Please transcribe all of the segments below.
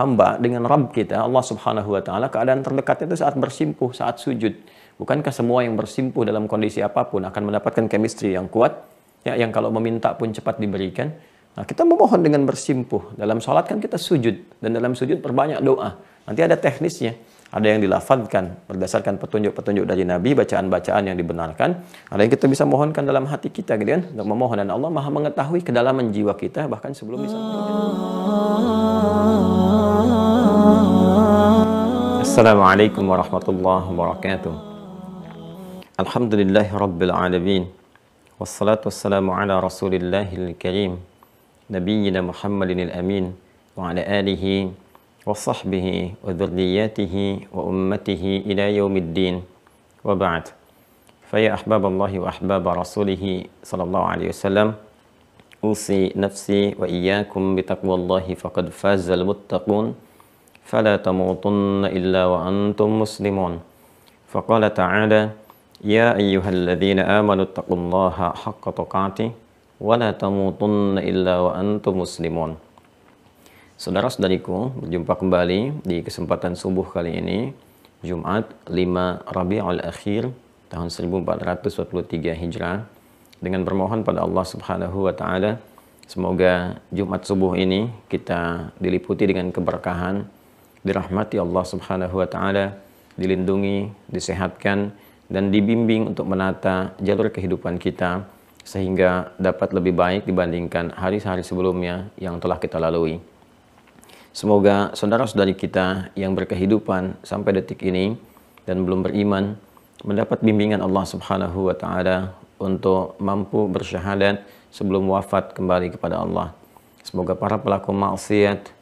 hamba dengan Rabb kita Allah Subhanahu wa taala keadaan terdekat itu saat bersimpuh, saat sujud. Bukankah semua yang bersimpuh dalam kondisi apapun akan mendapatkan chemistry yang kuat? Ya, yang kalau meminta pun cepat diberikan. Nah, kita memohon dengan bersimpuh. Dalam sholat kan kita sujud. Dan dalam sujud perbanyak doa. Nanti ada teknisnya. Ada yang dilafadkan berdasarkan petunjuk-petunjuk dari Nabi, bacaan-bacaan yang dibenarkan. Ada yang kita bisa mohonkan dalam hati kita gitu kan. Untuk memohon dan Allah maha mengetahui kedalaman jiwa kita bahkan sebelum bisa. السلام عليكم ورحمة الله وبركاته الحمد لله رب العالمين والصلاة والسلام على رسول الله الكريم نبينا محمد الأمين وعلى آله وصحبه وذرياته وأمته إلى يوم الدين وبعد فيا أحباب الله وأحباب رسوله صلى الله عليه وسلم أوصي نفسي وإياكم بتقوى الله فقد فاز المتقون فلا تموتن إلا وأنتم مسلمون فقال تعالى يا أيها الذين آمنوا اتقوا الله حق تقاته ولا تموتن إلا وأنتم مسلمون Saudara-saudariku, berjumpa kembali di kesempatan subuh kali ini, Jumat 5 Rabi'ul Akhir tahun 1443 Hijrah, dengan bermohon pada Allah Subhanahu wa taala, semoga Jumat subuh ini kita diliputi dengan keberkahan, dirahmati Allah Subhanahu wa taala, dilindungi, disehatkan dan dibimbing untuk menata jalur kehidupan kita sehingga dapat lebih baik dibandingkan hari-hari sebelumnya yang telah kita lalui. Semoga saudara-saudari kita yang berkehidupan sampai detik ini dan belum beriman mendapat bimbingan Allah Subhanahu wa taala untuk mampu bersyahadat sebelum wafat kembali kepada Allah. Semoga para pelaku maksiat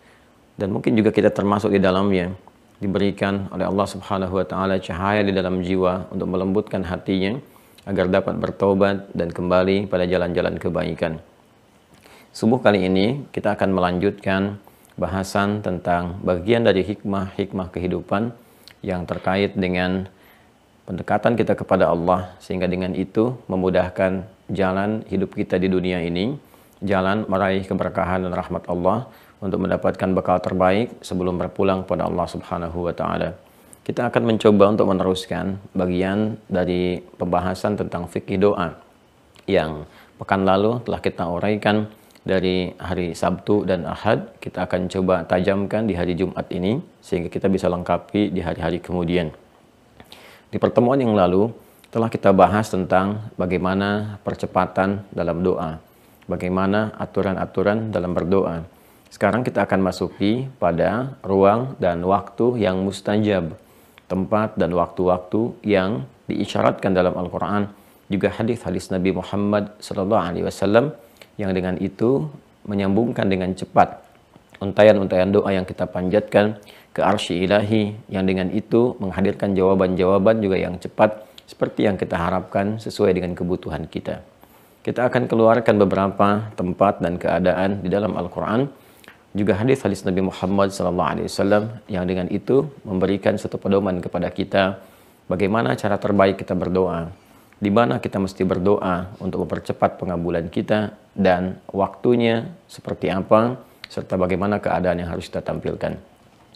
dan mungkin juga kita termasuk di dalamnya diberikan oleh Allah Subhanahu wa taala cahaya di dalam jiwa untuk melembutkan hatinya agar dapat bertobat dan kembali pada jalan-jalan kebaikan. Subuh kali ini kita akan melanjutkan bahasan tentang bagian dari hikmah-hikmah kehidupan yang terkait dengan pendekatan kita kepada Allah sehingga dengan itu memudahkan jalan hidup kita di dunia ini, jalan meraih keberkahan dan rahmat Allah untuk mendapatkan bekal terbaik sebelum berpulang kepada Allah Subhanahu wa taala. Kita akan mencoba untuk meneruskan bagian dari pembahasan tentang fikih doa yang pekan lalu telah kita uraikan dari hari Sabtu dan Ahad kita akan coba tajamkan di hari Jumat ini sehingga kita bisa lengkapi di hari-hari kemudian. Di pertemuan yang lalu telah kita bahas tentang bagaimana percepatan dalam doa, bagaimana aturan-aturan dalam berdoa. Sekarang kita akan masuki pada ruang dan waktu yang mustajab, tempat dan waktu-waktu yang diisyaratkan dalam Al-Quran, juga hadis-hadis Nabi Muhammad SAW yang dengan itu menyambungkan dengan cepat untayan-untayan doa yang kita panjatkan ke arsy ilahi yang dengan itu menghadirkan jawaban-jawaban juga yang cepat seperti yang kita harapkan sesuai dengan kebutuhan kita. Kita akan keluarkan beberapa tempat dan keadaan di dalam Al-Quran juga hadis hadis Nabi Muhammad SAW yang dengan itu memberikan satu pedoman kepada kita bagaimana cara terbaik kita berdoa, di mana kita mesti berdoa untuk mempercepat pengabulan kita dan waktunya seperti apa serta bagaimana keadaan yang harus kita tampilkan.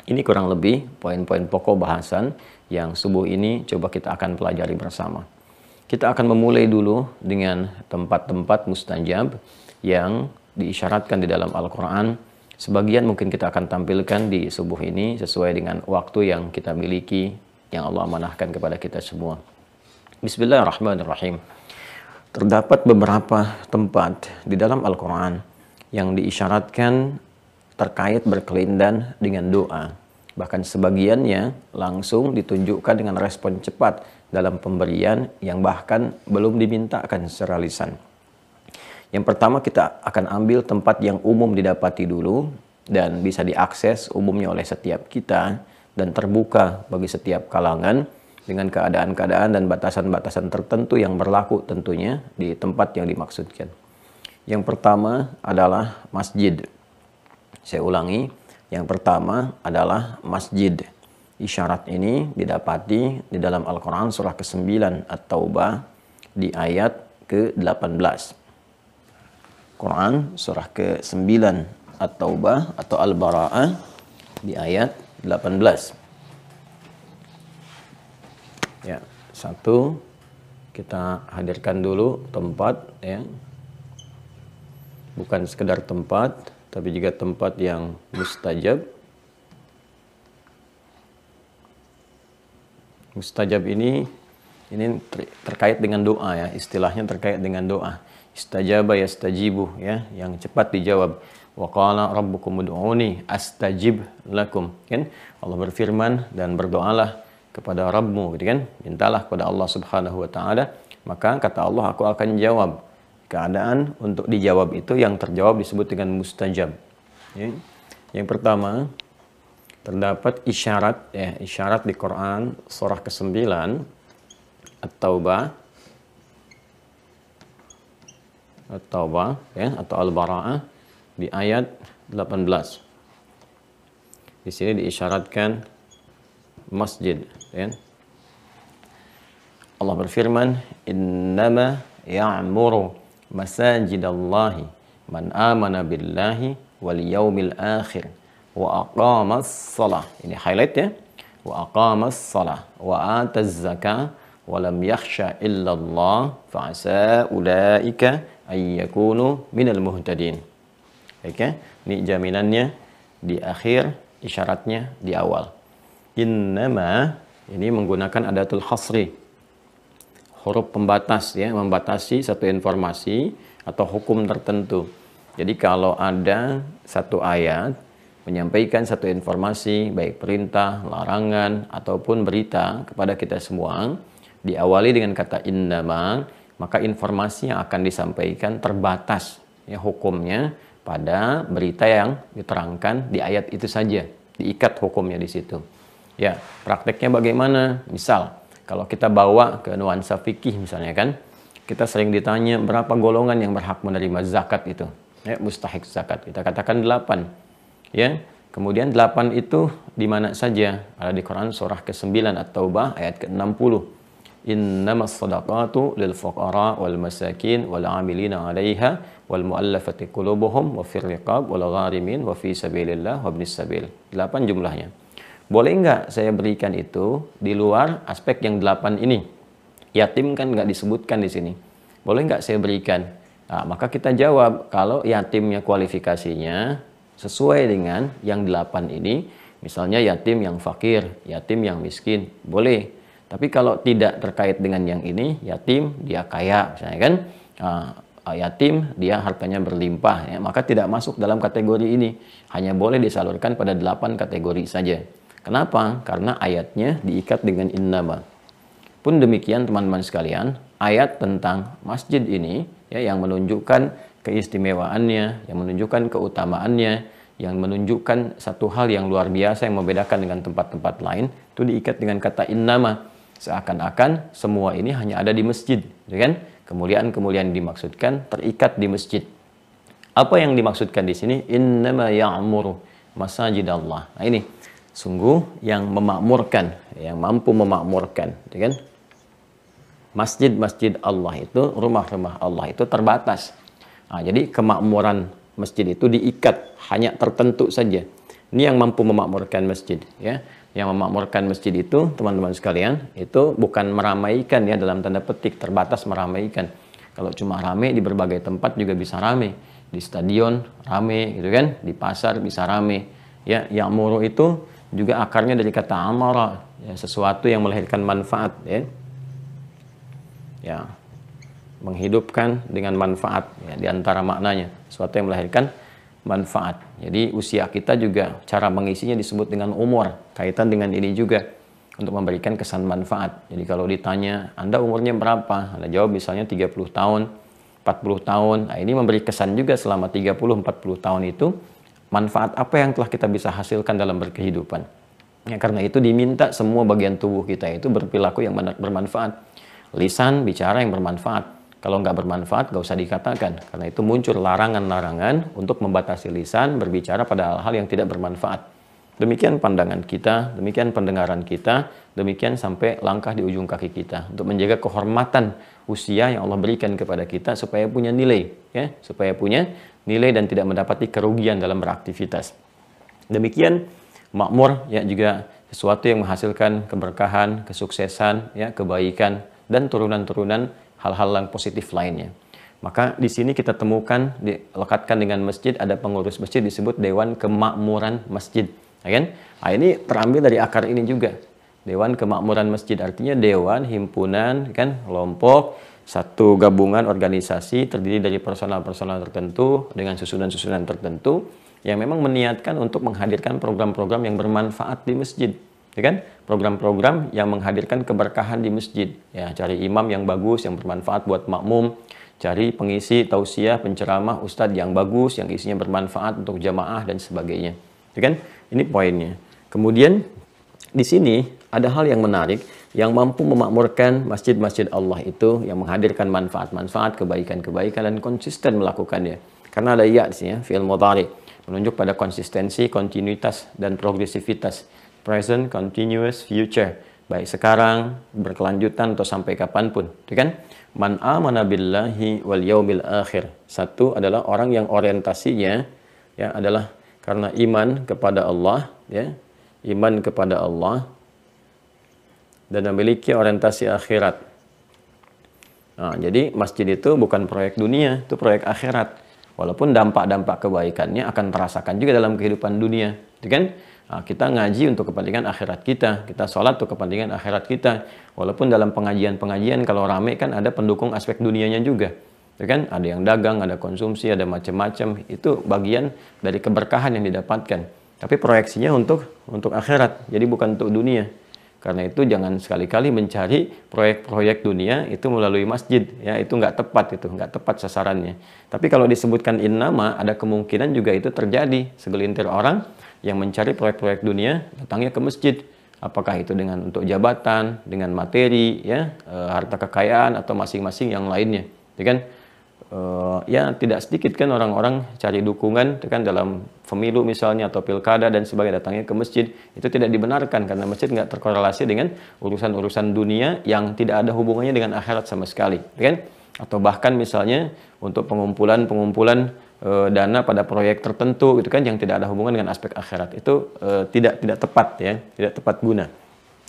Ini kurang lebih poin-poin pokok bahasan yang subuh ini coba kita akan pelajari bersama. Kita akan memulai dulu dengan tempat-tempat mustajab yang diisyaratkan di dalam Al-Quran Sebagian mungkin kita akan tampilkan di subuh ini sesuai dengan waktu yang kita miliki yang Allah manahkan kepada kita semua. Bismillahirrahmanirrahim. Terdapat beberapa tempat di dalam Al-Quran yang diisyaratkan terkait berkelindan dengan doa. Bahkan sebagiannya langsung ditunjukkan dengan respon cepat dalam pemberian yang bahkan belum dimintakan secara lisan. Yang pertama kita akan ambil tempat yang umum didapati dulu dan bisa diakses umumnya oleh setiap kita dan terbuka bagi setiap kalangan dengan keadaan-keadaan dan batasan-batasan tertentu yang berlaku tentunya di tempat yang dimaksudkan. Yang pertama adalah masjid. Saya ulangi, yang pertama adalah masjid. Isyarat ini didapati di dalam Al-Quran surah ke-9 At-Taubah di ayat ke-18. Quran surah ke-9 At-Taubah atau Al-Bara'ah di ayat 18. Ya, satu kita hadirkan dulu tempat ya. Bukan sekedar tempat, tapi juga tempat yang mustajab. Mustajab ini ini terkait dengan doa ya, istilahnya terkait dengan doa istajaba yastajibu ya yang cepat dijawab wa qala rabbukum ud'uni astajib lakum kan Allah berfirman dan berdoalah kepada Rabbmu gitu kan mintalah kepada Allah Subhanahu wa taala maka kata Allah aku akan jawab keadaan untuk dijawab itu yang terjawab disebut dengan mustajab ya. yang pertama terdapat isyarat ya isyarat di Quran surah ke-9 At-Taubah At-Taubah ya atau Al-Bara'ah di ayat 18. Di sini diisyaratkan masjid ya. Allah berfirman, "Innama ya'muru masajidallahi man amana billahi wal yaumil akhir wa aqamas salah." Ini highlight ya. Wa aqamas salah wa ataz zakah walam yakhsha illallah fa'asa ulaika ayyakunu minal muhtadin. Oke, okay? Ya, ini jaminannya di akhir, isyaratnya di awal. Innama ini menggunakan adatul khasri. Huruf pembatas ya, membatasi satu informasi atau hukum tertentu. Jadi kalau ada satu ayat menyampaikan satu informasi baik perintah, larangan ataupun berita kepada kita semua, diawali dengan kata innama, maka informasi yang akan disampaikan terbatas ya hukumnya pada berita yang diterangkan di ayat itu saja, diikat hukumnya di situ. Ya, prakteknya bagaimana? Misal, kalau kita bawa ke nuansa fikih misalnya kan, kita sering ditanya berapa golongan yang berhak menerima zakat itu. Ya, mustahik zakat. Kita katakan delapan Ya. Kemudian delapan itu di mana saja? Ada di Quran surah ke-9 atau Taubah ayat ke-60 innamas sadaqatu lil fuqara wal masakin wal amilina 'alaiha wal mu'allafati qulubuhum wa fir wal gharimin wa fi sabilillah wa ibnis sabil. 8 jumlahnya. Boleh enggak saya berikan itu di luar aspek yang 8 ini? Yatim kan enggak disebutkan di sini. Boleh enggak saya berikan? Nah, maka kita jawab kalau yatimnya kualifikasinya sesuai dengan yang 8 ini, misalnya yatim yang fakir, yatim yang miskin, boleh tapi kalau tidak terkait dengan yang ini, yatim dia kaya misalnya kan. Uh, yatim dia hartanya berlimpah ya, maka tidak masuk dalam kategori ini hanya boleh disalurkan pada 8 kategori saja kenapa karena ayatnya diikat dengan innama pun demikian teman-teman sekalian ayat tentang masjid ini ya yang menunjukkan keistimewaannya yang menunjukkan keutamaannya yang menunjukkan satu hal yang luar biasa yang membedakan dengan tempat-tempat lain itu diikat dengan kata innama Seakan-akan semua ini hanya ada di masjid, gitu kan? Kemuliaan-kemuliaan dimaksudkan terikat di masjid. Apa yang dimaksudkan di sini? Innama ya'muru masajid Allah. Nah ini sungguh yang memakmurkan, yang mampu memakmurkan, gitu kan? Masjid-masjid Allah itu, rumah-rumah Allah itu terbatas. Nah, jadi kemakmuran masjid itu diikat hanya tertentu saja. Ini yang mampu memakmurkan masjid, ya yang memakmurkan masjid itu, teman-teman sekalian, itu bukan meramaikan ya dalam tanda petik, terbatas meramaikan. Kalau cuma rame di berbagai tempat juga bisa rame. Di stadion rame gitu kan, di pasar bisa rame. Ya, yang muru itu juga akarnya dari kata amara, ya, sesuatu yang melahirkan manfaat ya. Ya, menghidupkan dengan manfaat ya, di antara maknanya, sesuatu yang melahirkan manfaat. Jadi usia kita juga cara mengisinya disebut dengan umur. Kaitan dengan ini juga untuk memberikan kesan manfaat. Jadi kalau ditanya, Anda umurnya berapa? Anda jawab misalnya 30 tahun, 40 tahun. Nah, ini memberi kesan juga selama 30 40 tahun itu manfaat apa yang telah kita bisa hasilkan dalam berkehidupan. Ya, karena itu diminta semua bagian tubuh kita itu berperilaku yang bermanfaat. Lisan bicara yang bermanfaat, kalau nggak bermanfaat, nggak usah dikatakan. Karena itu muncul larangan-larangan untuk membatasi lisan berbicara pada hal-hal yang tidak bermanfaat. Demikian pandangan kita, demikian pendengaran kita, demikian sampai langkah di ujung kaki kita. Untuk menjaga kehormatan usia yang Allah berikan kepada kita supaya punya nilai. ya Supaya punya nilai dan tidak mendapati kerugian dalam beraktivitas. Demikian makmur ya juga sesuatu yang menghasilkan keberkahan, kesuksesan, ya kebaikan, dan turunan-turunan hal-hal yang positif lainnya. Maka di sini kita temukan dilekatkan dengan masjid ada pengurus masjid disebut Dewan Kemakmuran Masjid, ya kan? Nah, ini terambil dari akar ini juga. Dewan Kemakmuran Masjid artinya dewan, himpunan, ya kan, kelompok, satu gabungan organisasi terdiri dari personal-personal tertentu dengan susunan-susunan tertentu yang memang meniatkan untuk menghadirkan program-program yang bermanfaat di masjid ya kan? Program-program yang menghadirkan keberkahan di masjid. Ya, cari imam yang bagus, yang bermanfaat buat makmum, cari pengisi tausiah, penceramah, ustadz yang bagus, yang isinya bermanfaat untuk jamaah dan sebagainya. Ya kan? Ini poinnya. Kemudian di sini ada hal yang menarik yang mampu memakmurkan masjid-masjid Allah itu yang menghadirkan manfaat-manfaat, kebaikan-kebaikan dan konsisten melakukannya. Karena ada ya di sini ya, fi'il mudhari menunjuk pada konsistensi, kontinuitas dan progresivitas present, continuous, future. Baik sekarang, berkelanjutan atau sampai kapanpun. Itu kan? Man amana billahi wal yaumil akhir. Satu adalah orang yang orientasinya ya adalah karena iman kepada Allah, ya. Iman kepada Allah dan memiliki orientasi akhirat. Nah, jadi masjid itu bukan proyek dunia, itu proyek akhirat. Walaupun dampak-dampak kebaikannya akan terasakan juga dalam kehidupan dunia, gitu kan? Ah, kita ngaji untuk kepentingan akhirat kita, kita sholat untuk kepentingan akhirat kita. Walaupun dalam pengajian-pengajian kalau rame kan ada pendukung aspek dunianya juga. Ya kan? Ada yang dagang, ada konsumsi, ada macam-macam. Itu bagian dari keberkahan yang didapatkan. Tapi proyeksinya untuk untuk akhirat, jadi bukan untuk dunia. Karena itu jangan sekali-kali mencari proyek-proyek dunia itu melalui masjid. Ya, itu nggak tepat itu, nggak tepat sasarannya. Tapi kalau disebutkan in nama, ada kemungkinan juga itu terjadi. Segelintir orang yang mencari proyek-proyek dunia datangnya ke masjid. Apakah itu dengan untuk jabatan, dengan materi, ya, e, harta kekayaan atau masing-masing yang lainnya. Ya kan? E, ya tidak sedikit kan orang-orang cari dukungan ya kan dalam pemilu misalnya atau pilkada dan sebagainya datangnya ke masjid. Itu tidak dibenarkan karena masjid nggak terkorelasi dengan urusan-urusan dunia yang tidak ada hubungannya dengan akhirat sama sekali, ya kan? Atau bahkan misalnya untuk pengumpulan-pengumpulan e, dana pada proyek tertentu gitu kan yang tidak ada hubungan dengan aspek akhirat itu e, tidak tidak tepat ya tidak tepat guna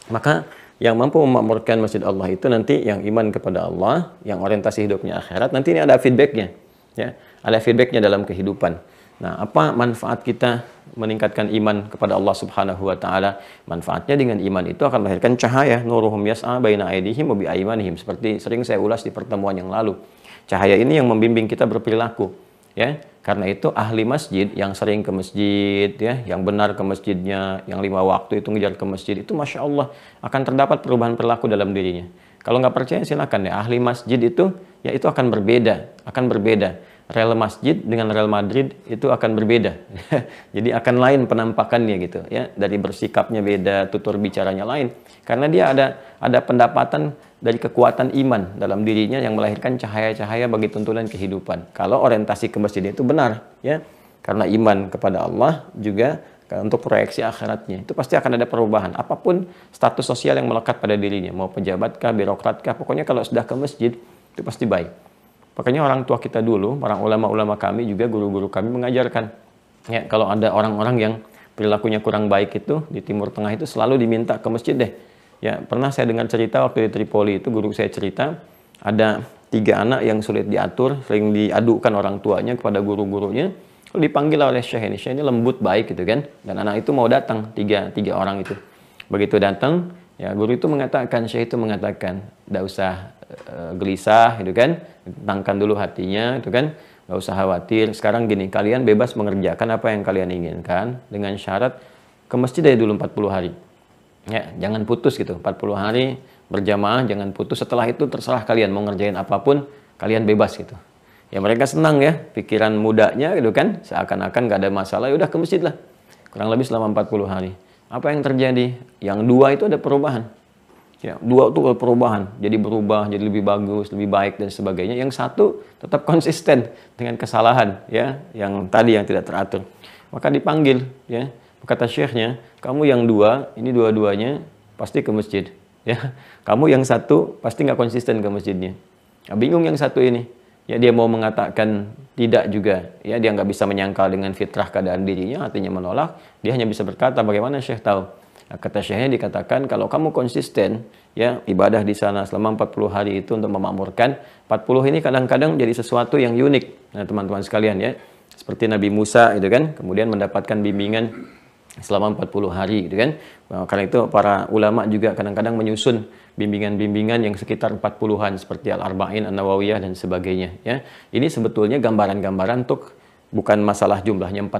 maka yang mampu memakmurkan masjid Allah itu nanti yang iman kepada Allah yang orientasi hidupnya akhirat nanti ini ada feedbacknya ya ada feedbacknya dalam kehidupan nah apa manfaat kita meningkatkan iman kepada Allah Subhanahu wa taala. Manfaatnya dengan iman itu akan melahirkan cahaya nuruhum yas'a baina aydihim wa bi seperti sering saya ulas di pertemuan yang lalu. Cahaya ini yang membimbing kita berperilaku ya karena itu ahli masjid yang sering ke masjid, ya, yang benar ke masjidnya, yang lima waktu itu ngejar ke masjid, itu masya Allah akan terdapat perubahan perilaku dalam dirinya. Kalau nggak percaya silakan ya ahli masjid itu ya itu akan berbeda, akan berbeda. Real Masjid dengan Real Madrid itu akan berbeda. Jadi akan lain penampakannya gitu ya, dari bersikapnya beda, tutur bicaranya lain. Karena dia ada ada pendapatan dari kekuatan iman dalam dirinya yang melahirkan cahaya-cahaya bagi tuntunan kehidupan. Kalau orientasi ke masjid itu benar, ya. Karena iman kepada Allah juga untuk proyeksi akhiratnya itu pasti akan ada perubahan apapun status sosial yang melekat pada dirinya mau pejabatkah birokratkah pokoknya kalau sudah ke masjid itu pasti baik pokoknya orang tua kita dulu orang ulama-ulama kami juga guru-guru kami mengajarkan ya kalau ada orang-orang yang perilakunya kurang baik itu di timur tengah itu selalu diminta ke masjid deh Ya, pernah saya dengar cerita waktu di Tripoli itu guru saya cerita ada tiga anak yang sulit diatur, sering diadukan orang tuanya kepada guru-gurunya. dipanggil oleh Syekh ini, Syekh ini lembut baik gitu kan. Dan anak itu mau datang, tiga, tiga orang itu. Begitu datang, ya guru itu mengatakan, Syekh itu mengatakan, tidak usah e, gelisah gitu kan, tangkan dulu hatinya gitu kan nggak usah khawatir. Sekarang gini, kalian bebas mengerjakan apa yang kalian inginkan dengan syarat ke masjid dari dulu 40 hari. Ya, jangan putus gitu. 40 hari berjamaah jangan putus. Setelah itu terserah kalian mau ngerjain apapun, kalian bebas gitu. Ya mereka senang ya, pikiran mudanya gitu kan, seakan-akan gak ada masalah, ya udah ke masjid lah. Kurang lebih selama 40 hari. Apa yang terjadi? Yang dua itu ada perubahan. Ya, dua itu perubahan, jadi berubah, jadi lebih bagus, lebih baik dan sebagainya. Yang satu tetap konsisten dengan kesalahan ya, yang tadi yang tidak teratur. Maka dipanggil ya Kata syekhnya, kamu yang dua, ini dua-duanya pasti ke masjid. Ya, kamu yang satu pasti nggak konsisten ke masjidnya. Nah, bingung yang satu ini. Ya dia mau mengatakan tidak juga. Ya dia nggak bisa menyangkal dengan fitrah keadaan dirinya, artinya menolak. Dia hanya bisa berkata bagaimana syekh tahu. Nah, kata syekhnya dikatakan kalau kamu konsisten ya ibadah di sana selama 40 hari itu untuk memakmurkan 40 ini kadang-kadang jadi sesuatu yang unik. Nah teman-teman sekalian ya seperti Nabi Musa itu kan kemudian mendapatkan bimbingan selama 40 hari gitu kan. Nah, karena itu para ulama juga kadang-kadang menyusun bimbingan-bimbingan yang sekitar 40-an seperti Al-Arba'in, An-Nawawiyah dan sebagainya ya. Ini sebetulnya gambaran-gambaran untuk bukan masalah jumlahnya 40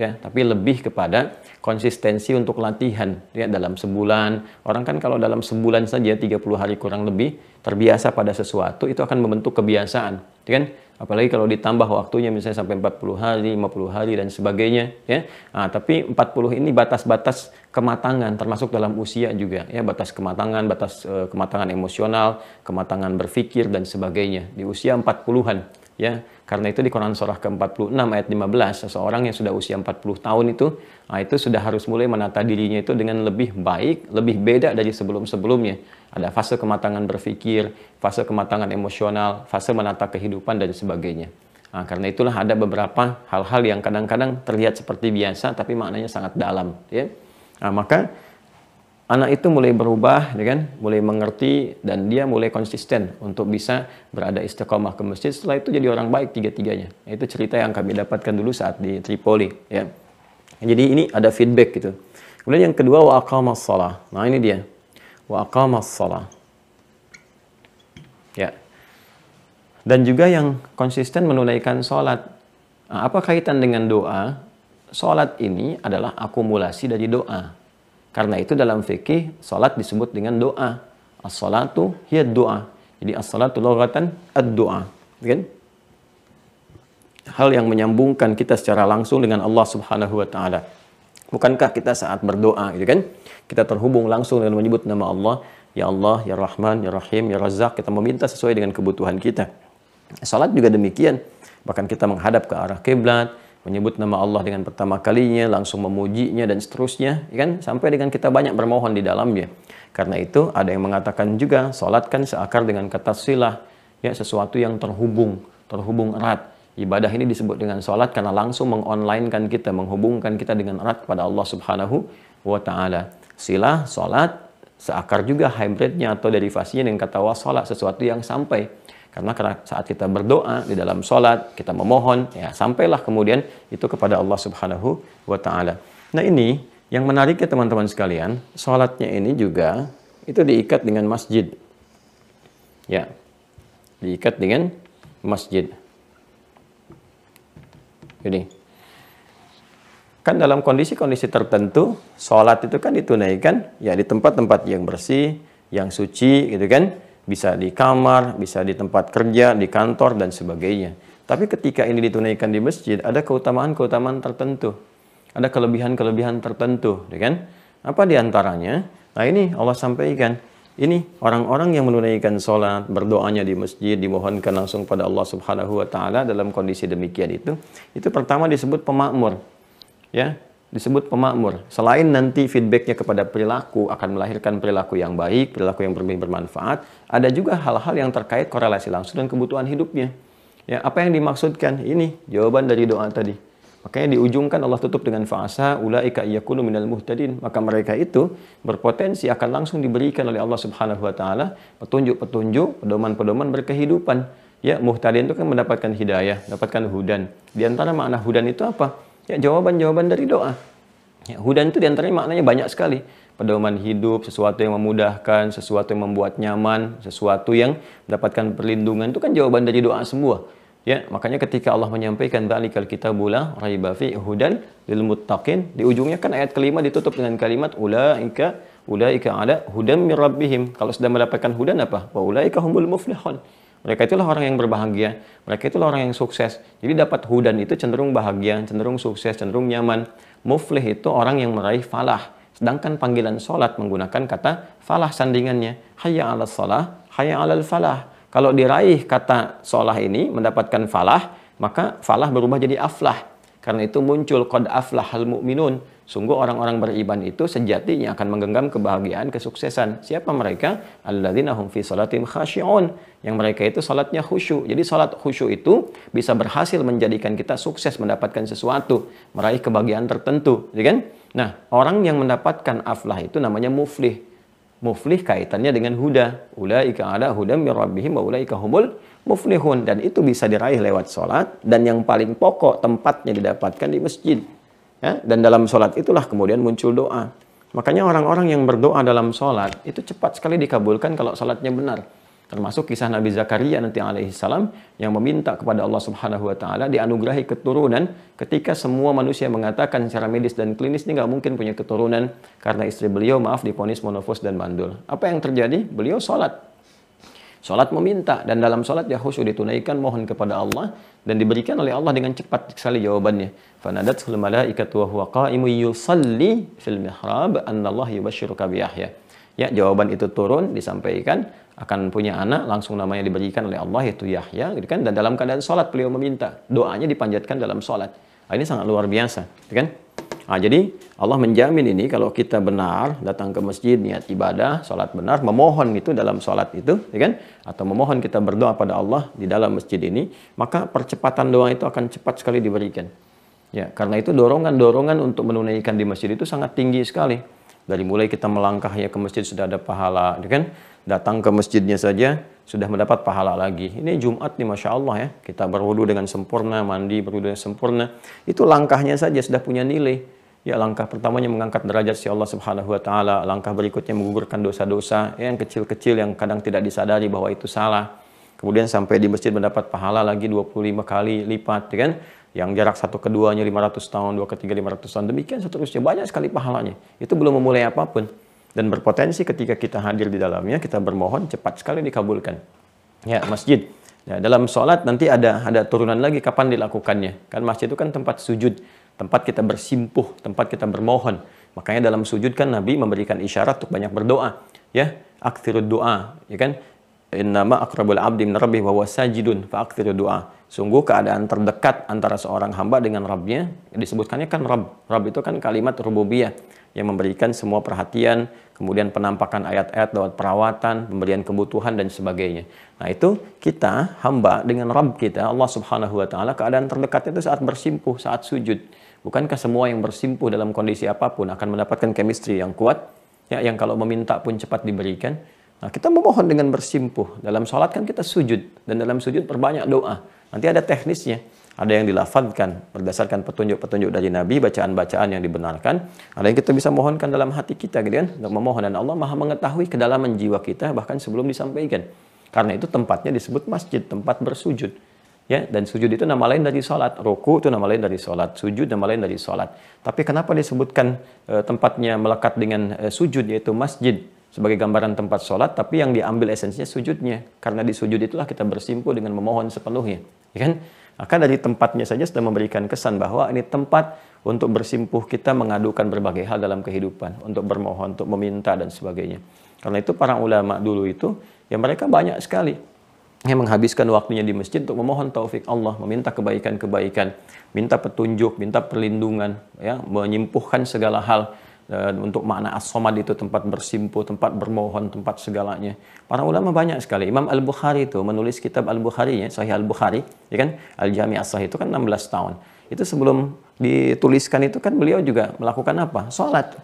ya, tapi lebih kepada konsistensi untuk latihan ya dalam sebulan. Orang kan kalau dalam sebulan saja 30 hari kurang lebih terbiasa pada sesuatu itu akan membentuk kebiasaan, ya kan? apalagi kalau ditambah waktunya misalnya sampai 40 hari, 50 hari dan sebagainya ya. Nah, tapi 40 ini batas-batas kematangan termasuk dalam usia juga ya, batas kematangan, batas uh, kematangan emosional, kematangan berpikir dan sebagainya di usia 40-an ya karena itu di Quran surah ke-46 ayat 15 seseorang yang sudah usia 40 tahun itu nah itu sudah harus mulai menata dirinya itu dengan lebih baik lebih beda dari sebelum-sebelumnya ada fase kematangan berpikir fase kematangan emosional fase menata kehidupan dan sebagainya nah, karena itulah ada beberapa hal-hal yang kadang-kadang terlihat seperti biasa tapi maknanya sangat dalam ya nah, maka anak itu mulai berubah, ya kan? mulai mengerti dan dia mulai konsisten untuk bisa berada istiqomah ke masjid. Setelah itu jadi orang baik tiga-tiganya. Nah, itu cerita yang kami dapatkan dulu saat di Tripoli. Ya. Jadi ini ada feedback gitu. Kemudian yang kedua wa masalah. salah. Nah ini dia. Wa masalah. salah. Ya. Dan juga yang konsisten menunaikan sholat. Nah, apa kaitan dengan doa? Sholat ini adalah akumulasi dari doa karena itu dalam fikih salat disebut dengan doa. As-salatu hiya doa. Jadi as-salatu lughatan ad-doa, kan? Hal yang menyambungkan kita secara langsung dengan Allah Subhanahu wa taala. Bukankah kita saat berdoa gitu kan? Kita terhubung langsung dengan menyebut nama Allah, ya Allah, ya Rahman, ya Rahim, ya Razak. Kita meminta sesuai dengan kebutuhan kita. Salat juga demikian. Bahkan kita menghadap ke arah kiblat, menyebut nama Allah dengan pertama kalinya, langsung memujinya dan seterusnya, ya kan? Sampai dengan kita banyak bermohon di dalamnya. Karena itu ada yang mengatakan juga salat kan seakar dengan kata silah, ya sesuatu yang terhubung, terhubung erat. Ibadah ini disebut dengan salat karena langsung mengonlinekan kita, menghubungkan kita dengan erat kepada Allah Subhanahu wa taala. Silah salat seakar juga hybridnya atau derivasinya dengan kata wasolat sesuatu yang sampai karena saat kita berdoa di dalam sholat, kita memohon, ya sampailah kemudian itu kepada Allah Subhanahu wa Ta'ala. Nah, ini yang menarik ya teman-teman sekalian, sholatnya ini juga itu diikat dengan masjid. Ya, diikat dengan masjid. Jadi, kan dalam kondisi-kondisi tertentu, sholat itu kan ditunaikan ya di tempat-tempat yang bersih, yang suci gitu kan bisa di kamar, bisa di tempat kerja, di kantor, dan sebagainya. Tapi ketika ini ditunaikan di masjid, ada keutamaan-keutamaan tertentu. Ada kelebihan-kelebihan tertentu, ya kan? Apa diantaranya? Nah ini Allah sampaikan. Ini orang-orang yang menunaikan sholat, berdoanya di masjid, dimohonkan langsung pada Allah Subhanahu wa Ta'ala dalam kondisi demikian itu. Itu pertama disebut pemakmur. Ya, disebut pemakmur. Selain nanti feedbacknya kepada perilaku akan melahirkan perilaku yang baik, perilaku yang bermanfaat, ada juga hal-hal yang terkait korelasi langsung dengan kebutuhan hidupnya. Ya, apa yang dimaksudkan? Ini jawaban dari doa tadi. Makanya diujungkan Allah tutup dengan fa'asa ulaika yakunu minal muhtadin. Maka mereka itu berpotensi akan langsung diberikan oleh Allah Subhanahu wa taala petunjuk-petunjuk, pedoman-pedoman berkehidupan. Ya, muhtadin itu kan mendapatkan hidayah, mendapatkan hudan. Di antara makna hudan itu apa? Ya, jawaban-jawaban dari doa. Ya, hudan itu diantaranya maknanya banyak sekali. Pedoman hidup, sesuatu yang memudahkan, sesuatu yang membuat nyaman, sesuatu yang mendapatkan perlindungan. Itu kan jawaban dari doa semua. Ya, makanya ketika Allah menyampaikan dzalikal kita bula raibafi hudan lil muttaqin, di ujungnya kan ayat kelima ditutup dengan kalimat ulaika ulaika ala hudan mir rabbihim. Kalau sudah mendapatkan hudan apa? Wa ulaika humul muflihun. Mereka itulah orang yang berbahagia, mereka itulah orang yang sukses. Jadi dapat hudan itu cenderung bahagia, cenderung sukses, cenderung nyaman. Muflih itu orang yang meraih falah. Sedangkan panggilan sholat menggunakan kata falah sandingannya. Hayya ala sholah, hayya ala falah. Kalau diraih kata sholah ini, mendapatkan falah, maka falah berubah jadi aflah. Karena itu muncul qad aflahal mu'minun. Sungguh orang-orang beriman itu sejatinya akan menggenggam kebahagiaan, kesuksesan. Siapa mereka? Alladzina hum fi salatim khasyi'un. Yang mereka itu salatnya khusyuk. Jadi salat khusyuk itu bisa berhasil menjadikan kita sukses mendapatkan sesuatu, meraih kebahagiaan tertentu, ya kan? Nah, orang yang mendapatkan aflah itu namanya muflih Muflih kaitannya dengan huda. Ulaika ala hudam min rabbihim wa ulaika humul muflihun dan itu bisa diraih lewat sholat dan yang paling pokok tempatnya didapatkan di masjid. Ya, dan dalam sholat itulah kemudian muncul doa. Makanya orang-orang yang berdoa dalam sholat itu cepat sekali dikabulkan kalau sholatnya benar. Termasuk kisah Nabi Zakaria nanti alaihi salam yang meminta kepada Allah Subhanahu wa taala dianugerahi keturunan ketika semua manusia mengatakan secara medis dan klinis ini nggak mungkin punya keturunan karena istri beliau maaf diponis monofos dan mandul. Apa yang terjadi? Beliau sholat. Sholat meminta dan dalam sholat ya khusyuk ditunaikan mohon kepada Allah dan diberikan oleh Allah dengan cepat sekali jawabannya. Fanadat malaikatu wa huwa qa'imu yusalli fil mihrab anna Allah yubashshiruka bi Yahya. Ya, jawaban itu turun disampaikan akan punya anak langsung namanya diberikan oleh Allah yaitu Yahya gitu kan dan dalam keadaan sholat beliau meminta doanya dipanjatkan dalam sholat nah, ini sangat luar biasa gitu kan nah, jadi Allah menjamin ini kalau kita benar datang ke masjid niat ibadah sholat benar memohon itu dalam sholat itu gitu kan atau memohon kita berdoa pada Allah di dalam masjid ini maka percepatan doa itu akan cepat sekali diberikan ya karena itu dorongan dorongan untuk menunaikan di masjid itu sangat tinggi sekali dari mulai kita melangkahnya ke masjid sudah ada pahala, ya kan? Datang ke masjidnya saja sudah mendapat pahala lagi. Ini Jumat nih Masya Allah ya. Kita berwudu dengan sempurna, mandi berwudu dengan sempurna. Itu langkahnya saja sudah punya nilai. Ya langkah pertamanya mengangkat derajat si Allah Subhanahu wa taala, langkah berikutnya menggugurkan dosa-dosa ya, yang kecil-kecil yang kadang tidak disadari bahwa itu salah. Kemudian sampai di masjid mendapat pahala lagi 25 kali lipat, ya kan? yang jarak satu keduanya 500 tahun, dua ketiga 500 tahun, demikian seterusnya. Banyak sekali pahalanya. Itu belum memulai apapun. Dan berpotensi ketika kita hadir di dalamnya, kita bermohon cepat sekali dikabulkan. Ya, masjid. Ya, dalam sholat nanti ada ada turunan lagi kapan dilakukannya. Kan masjid itu kan tempat sujud, tempat kita bersimpuh, tempat kita bermohon. Makanya dalam sujud kan Nabi memberikan isyarat untuk banyak berdoa. Ya, aktirud doa. Ya kan? Innama akrabul abdi min rabbih wa sajidun fa'akthiru du'a. Sungguh keadaan terdekat antara seorang hamba dengan Rabbnya, disebutkannya kan Rabb. Rabb itu kan kalimat rububiyah yang memberikan semua perhatian, kemudian penampakan ayat-ayat lewat perawatan, pemberian kebutuhan dan sebagainya. Nah itu kita hamba dengan Rabb kita Allah Subhanahu Wa Taala keadaan terdekat itu saat bersimpuh, saat sujud. Bukankah semua yang bersimpuh dalam kondisi apapun akan mendapatkan chemistry yang kuat? Ya, yang kalau meminta pun cepat diberikan. Nah, kita memohon dengan bersimpuh. Dalam sholat kan kita sujud. Dan dalam sujud perbanyak doa. Nanti ada teknisnya. Ada yang dilafadkan berdasarkan petunjuk-petunjuk dari Nabi, bacaan-bacaan yang dibenarkan. Ada yang kita bisa mohonkan dalam hati kita gitu kan. Untuk memohon. Dan Allah maha mengetahui kedalaman jiwa kita bahkan sebelum disampaikan. Karena itu tempatnya disebut masjid, tempat bersujud. Ya, dan sujud itu nama lain dari sholat. Ruku itu nama lain dari sholat. Sujud nama lain dari sholat. Tapi kenapa disebutkan e, tempatnya melekat dengan e, sujud yaitu masjid? sebagai gambaran tempat sholat, tapi yang diambil esensinya sujudnya. Karena di sujud itulah kita bersimpul dengan memohon sepenuhnya. Ya kan? Maka dari tempatnya saja sudah memberikan kesan bahwa ini tempat untuk bersimpuh kita mengadukan berbagai hal dalam kehidupan, untuk bermohon, untuk meminta dan sebagainya. Karena itu para ulama dulu itu ya mereka banyak sekali yang menghabiskan waktunya di masjid untuk memohon taufik Allah, meminta kebaikan-kebaikan, minta petunjuk, minta perlindungan, ya, menyimpuhkan segala hal untuk makna as-somad itu tempat bersimpuh, tempat bermohon, tempat segalanya. Para ulama banyak sekali. Imam Al-Bukhari itu menulis kitab Al-Bukhari ya, Sahih Al-Bukhari, ya kan? Al-Jami' as-Sahih itu kan 16 tahun. Itu sebelum dituliskan itu kan beliau juga melakukan apa? Salat.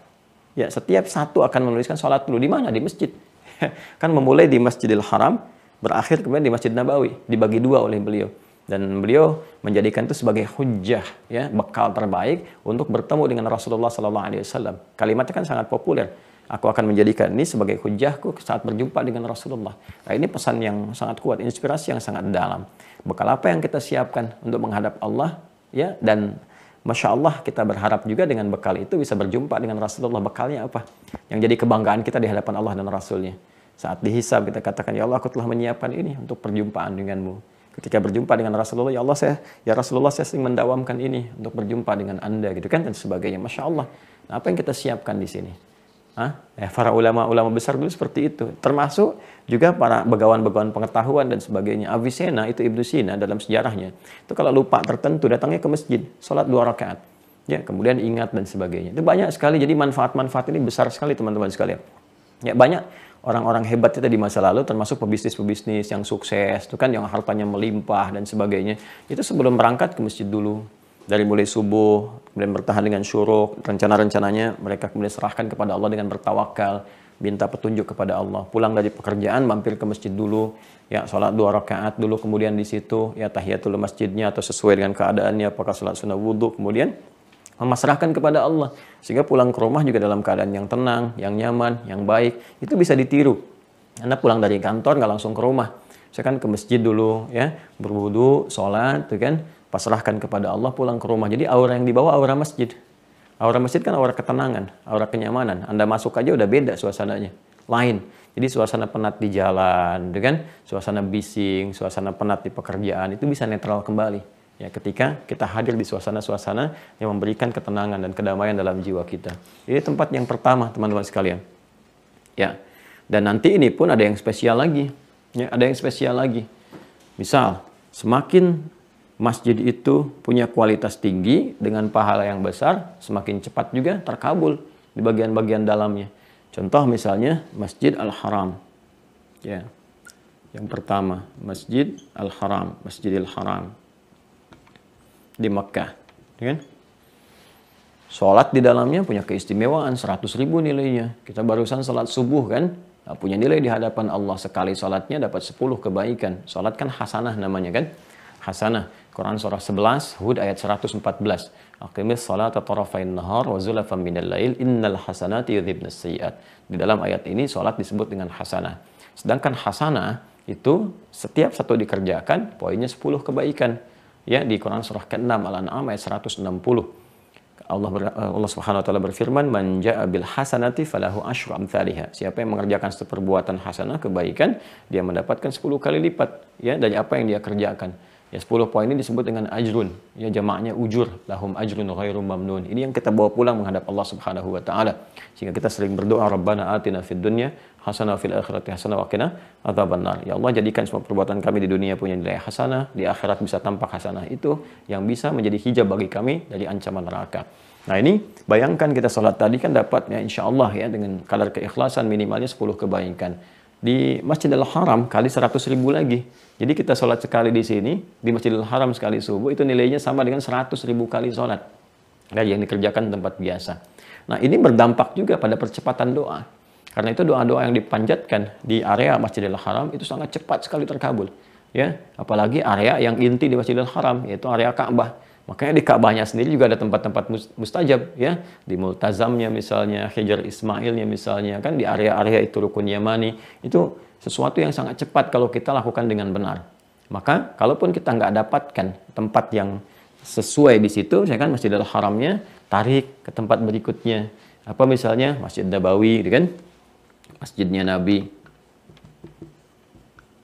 Ya, setiap satu akan menuliskan salat dulu di mana? Di masjid. kan memulai di Masjidil Haram, berakhir kemudian di Masjid Nabawi, dibagi dua oleh beliau dan beliau menjadikan itu sebagai hujah ya bekal terbaik untuk bertemu dengan Rasulullah Sallallahu Alaihi Wasallam kalimatnya kan sangat populer aku akan menjadikan ini sebagai hujahku saat berjumpa dengan Rasulullah nah ini pesan yang sangat kuat inspirasi yang sangat dalam bekal apa yang kita siapkan untuk menghadap Allah ya dan Masya Allah kita berharap juga dengan bekal itu bisa berjumpa dengan Rasulullah bekalnya apa yang jadi kebanggaan kita di hadapan Allah dan Rasulnya saat dihisab kita katakan ya Allah aku telah menyiapkan ini untuk perjumpaan denganmu ketika berjumpa dengan Rasulullah, ya Allah saya, ya Rasulullah saya sering mendawamkan ini untuk berjumpa dengan anda gitu kan dan sebagainya. Masya Allah. Nah, apa yang kita siapkan di sini? Hah? Eh, para ulama-ulama besar dulu seperti itu. Termasuk juga para begawan-begawan pengetahuan dan sebagainya. Avicenna itu Ibnu Sina dalam sejarahnya. Itu kalau lupa tertentu datangnya ke masjid, sholat dua rakaat. Ya, kemudian ingat dan sebagainya. Itu banyak sekali. Jadi manfaat-manfaat ini besar sekali teman-teman sekalian. Ya, banyak orang-orang hebat kita di masa lalu termasuk pebisnis-pebisnis yang sukses itu kan yang hartanya melimpah dan sebagainya itu sebelum berangkat ke masjid dulu dari mulai subuh kemudian bertahan dengan syuruk rencana-rencananya mereka kemudian serahkan kepada Allah dengan bertawakal minta petunjuk kepada Allah pulang dari pekerjaan mampir ke masjid dulu ya sholat dua rakaat dulu kemudian di situ ya tahiyatul masjidnya atau sesuai dengan keadaannya apakah sholat sunnah wudhu kemudian memasrahkan kepada Allah sehingga pulang ke rumah juga dalam keadaan yang tenang, yang nyaman, yang baik. Itu bisa ditiru. Anda pulang dari kantor nggak langsung ke rumah. saya kan ke masjid dulu ya, berwudu, sholat, tuh kan, pasrahkan kepada Allah, pulang ke rumah. Jadi aura yang dibawa aura masjid. Aura masjid kan aura ketenangan, aura kenyamanan. Anda masuk aja udah beda suasananya, lain. Jadi suasana penat di jalan, tuh kan suasana bising, suasana penat di pekerjaan itu bisa netral kembali ya ketika kita hadir di suasana-suasana yang memberikan ketenangan dan kedamaian dalam jiwa kita. Ini tempat yang pertama, teman-teman sekalian. Ya. Dan nanti ini pun ada yang spesial lagi. Ya, ada yang spesial lagi. Misal, semakin masjid itu punya kualitas tinggi dengan pahala yang besar, semakin cepat juga terkabul di bagian-bagian dalamnya. Contoh misalnya Masjid Al-Haram. Ya. Yang pertama, Masjid Al-Haram, Masjidil Haram di Mekah. Ya kan? Sholat di dalamnya punya keistimewaan 100 ribu nilainya. Kita barusan sholat subuh kan, nah, punya nilai di hadapan Allah sekali sholatnya dapat 10 kebaikan. Sholat kan hasanah namanya kan. Hasanah. Quran surah 11, Hud ayat 114. Aqimis salata tarafain nahar wa zulafan minal lail innal hasanati yudhibna siyat. Di dalam ayat ini sholat disebut dengan hasanah. Sedangkan hasanah itu setiap satu dikerjakan poinnya 10 kebaikan ya di Quran surah ke-6 Al-An'am ayat 160. Allah Allah Subhanahu wa taala berfirman, "Man ja'a bil hasanati falahu asyru amthaliha. Siapa yang mengerjakan satu perbuatan hasanah kebaikan, dia mendapatkan 10 kali lipat ya dari apa yang dia kerjakan. Ya 10 poin ini disebut dengan ajrun, ya jamaknya ujur, lahum ajrun ghairu mamnun. Ini yang kita bawa pulang menghadap Allah Subhanahu wa taala. Sehingga kita sering berdoa, "Rabbana atina fid dunya hasanah fil akhirati hasanah wa qina adzabannar. Ya Allah jadikan semua perbuatan kami di dunia punya nilai hasanah, di akhirat bisa tampak hasanah. Itu yang bisa menjadi hijab bagi kami dari ancaman neraka. Nah ini bayangkan kita sholat tadi kan dapatnya insya Allah ya dengan kadar keikhlasan minimalnya 10 kebaikan. Di Masjidil Haram kali 100 ribu lagi. Jadi kita sholat sekali di sini, di Masjidil Haram sekali subuh itu nilainya sama dengan 100 ribu kali sholat. Nah, yang dikerjakan tempat biasa. Nah ini berdampak juga pada percepatan doa. Karena itu doa-doa yang dipanjatkan di area Masjidil Haram itu sangat cepat sekali terkabul. Ya, apalagi area yang inti di Masjidil Haram yaitu area Ka'bah. Makanya di Ka'bahnya sendiri juga ada tempat-tempat mustajab ya, di Multazamnya misalnya, Hijr Ismailnya misalnya, kan di area-area itu rukun Yamani itu sesuatu yang sangat cepat kalau kita lakukan dengan benar. Maka kalaupun kita nggak dapatkan tempat yang sesuai di situ, saya kan Masjidil Haramnya, tarik ke tempat berikutnya. Apa misalnya Masjid Nabawi, gitu kan? masjidnya Nabi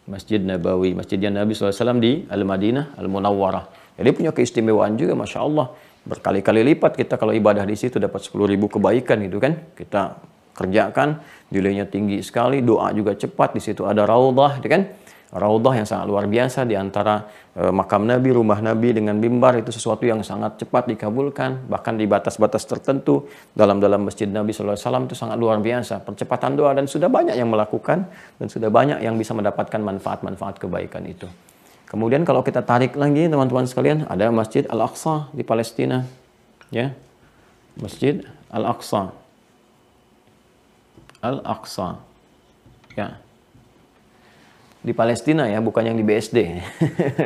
Masjid Nabawi masjidnya Nabi SAW di Al-Madinah Al-Munawwarah jadi ya, punya keistimewaan juga Masya Allah berkali-kali lipat kita kalau ibadah di situ dapat 10.000 kebaikan gitu kan kita kerjakan nilainya tinggi sekali doa juga cepat di situ ada raudah, gitu kan Raudah yang sangat luar biasa di antara e, makam Nabi, rumah Nabi dengan mimbar itu sesuatu yang sangat cepat dikabulkan, bahkan di batas-batas tertentu dalam dalam masjid Nabi SAW itu sangat luar biasa. Percepatan doa dan sudah banyak yang melakukan dan sudah banyak yang bisa mendapatkan manfaat-manfaat kebaikan itu. Kemudian kalau kita tarik lagi teman-teman sekalian, ada Masjid Al-Aqsa di Palestina. Ya. Masjid Al-Aqsa. Al-Aqsa. Ya di Palestina ya, bukan yang di BSD.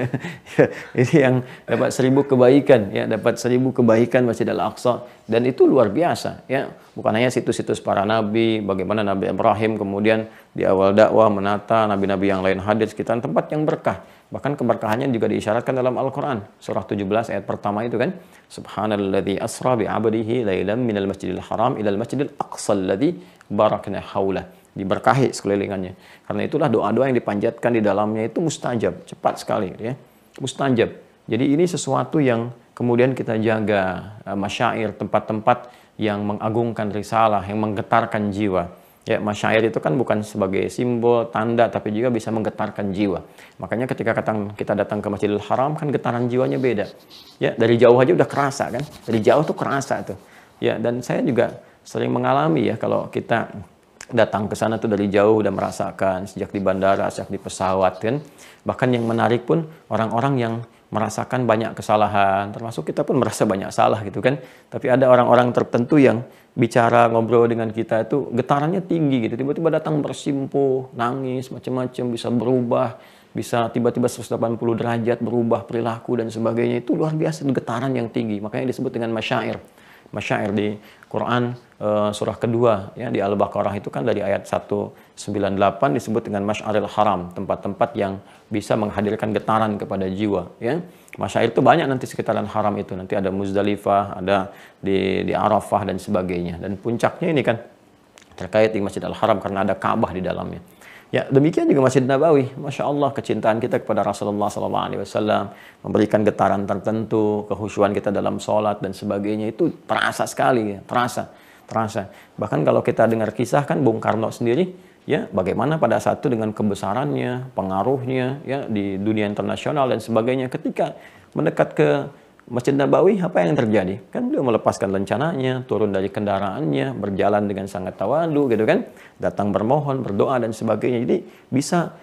ini yang dapat seribu kebaikan, ya dapat seribu kebaikan masih dalam aqsa dan itu luar biasa ya. Bukan hanya situs-situs para nabi, bagaimana Nabi Ibrahim kemudian di awal dakwah menata nabi-nabi yang lain hadir sekitar tempat yang berkah. Bahkan keberkahannya juga diisyaratkan dalam Al-Qur'an, surah 17 ayat pertama itu kan, Subhanalladzi asra bi 'abdihi lailan minal Masjidil Haram ilal Masjidil Aqsa alladzi barakna haulah diberkahi sekelilingannya. Karena itulah doa-doa yang dipanjatkan di dalamnya itu mustajab, cepat sekali ya. Mustajab. Jadi ini sesuatu yang kemudian kita jaga eh, masyair tempat-tempat yang mengagungkan risalah, yang menggetarkan jiwa. Ya, masyair itu kan bukan sebagai simbol, tanda, tapi juga bisa menggetarkan jiwa. Makanya ketika kita datang ke Masjidil Haram, kan getaran jiwanya beda. Ya, dari jauh aja udah kerasa kan. Dari jauh tuh kerasa tuh. Ya, dan saya juga sering mengalami ya kalau kita datang ke sana tuh dari jauh udah merasakan sejak di bandara, sejak di pesawat kan. Bahkan yang menarik pun orang-orang yang merasakan banyak kesalahan, termasuk kita pun merasa banyak salah gitu kan. Tapi ada orang-orang tertentu yang bicara ngobrol dengan kita itu getarannya tinggi gitu. Tiba-tiba datang bersimpu nangis, macam-macam, bisa berubah, bisa tiba-tiba 180 derajat berubah perilaku dan sebagainya. Itu luar biasa getaran yang tinggi. Makanya disebut dengan masyair. Masyair di Quran Eh, surah kedua ya di Al-Baqarah itu kan dari ayat 198 disebut dengan masyaril haram, tempat-tempat yang bisa menghadirkan getaran kepada jiwa ya. Masyair itu banyak nanti sekitaran haram itu. Nanti ada Muzdalifah, ada di di Arafah dan sebagainya. Dan puncaknya ini kan terkait di Masjid Al-Haram karena ada Ka'bah di dalamnya. Ya, demikian juga Masjid Nabawi. Masya Allah, kecintaan kita kepada Rasulullah SAW memberikan getaran tertentu, kehusuan kita dalam sholat dan sebagainya itu terasa sekali, ya, terasa rasa. Bahkan kalau kita dengar kisah kan Bung Karno sendiri ya bagaimana pada saat itu dengan kebesarannya, pengaruhnya ya di dunia internasional dan sebagainya ketika mendekat ke Masjid Nabawi apa yang terjadi? Kan beliau melepaskan lencananya, turun dari kendaraannya, berjalan dengan sangat tawadu gitu kan, datang bermohon, berdoa dan sebagainya. Jadi bisa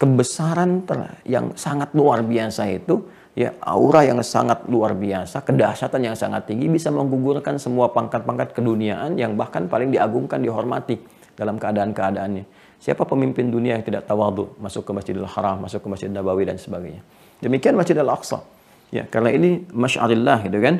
kebesaran yang sangat luar biasa itu ya aura yang sangat luar biasa, kedahsyatan yang sangat tinggi bisa menggugurkan semua pangkat-pangkat keduniaan yang bahkan paling diagungkan, dihormati dalam keadaan-keadaannya. Siapa pemimpin dunia yang tidak tawadhu masuk ke Masjidil Haram, masuk ke Masjid Nabawi dan sebagainya. Demikian Masjid Al-Aqsa. Ya, karena ini masy'arillah gitu kan.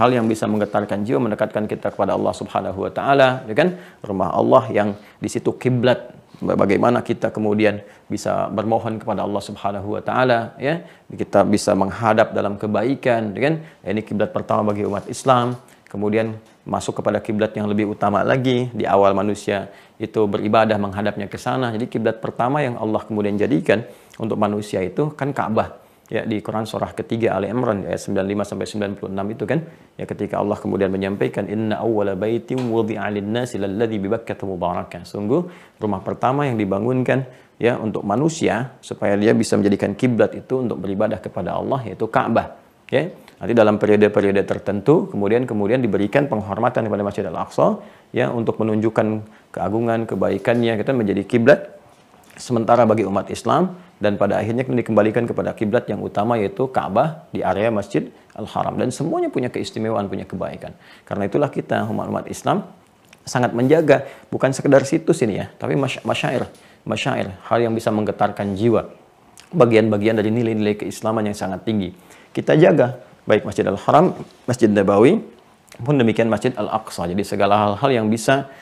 Hal yang bisa menggetarkan jiwa, mendekatkan kita kepada Allah Subhanahu wa taala, ya kan? Rumah Allah yang di situ kiblat bagaimana kita kemudian bisa bermohon kepada Allah Subhanahu wa taala ya kita bisa menghadap dalam kebaikan ya kan ya, ini kiblat pertama bagi umat Islam kemudian masuk kepada kiblat yang lebih utama lagi di awal manusia itu beribadah menghadapnya ke sana jadi kiblat pertama yang Allah kemudian jadikan untuk manusia itu kan Ka'bah ya di Quran surah ketiga Ali Imran ayat 95 sampai 96 itu kan ya ketika Allah kemudian menyampaikan inna awwala baitin wudi'a lin-nasi lalladzi bi Bakkah mubarakah sungguh rumah pertama yang dibangunkan ya untuk manusia supaya dia bisa menjadikan kiblat itu untuk beribadah kepada Allah yaitu Ka'bah ya nanti dalam periode-periode tertentu kemudian kemudian diberikan penghormatan kepada Masjid Al-Aqsa ya untuk menunjukkan keagungan kebaikannya kita menjadi kiblat sementara bagi umat Islam dan pada akhirnya kembali dikembalikan kepada kiblat yang utama yaitu Ka'bah di area Masjid Al-Haram dan semuanya punya keistimewaan, punya kebaikan. Karena itulah kita umat-umat Islam sangat menjaga bukan sekedar situs ini ya, tapi masyair, masyair, hal yang bisa menggetarkan jiwa. Bagian-bagian dari nilai-nilai keislaman yang sangat tinggi. Kita jaga baik Masjid Al-Haram, Masjid Nabawi, pun demikian Masjid Al-Aqsa. Jadi segala hal-hal yang bisa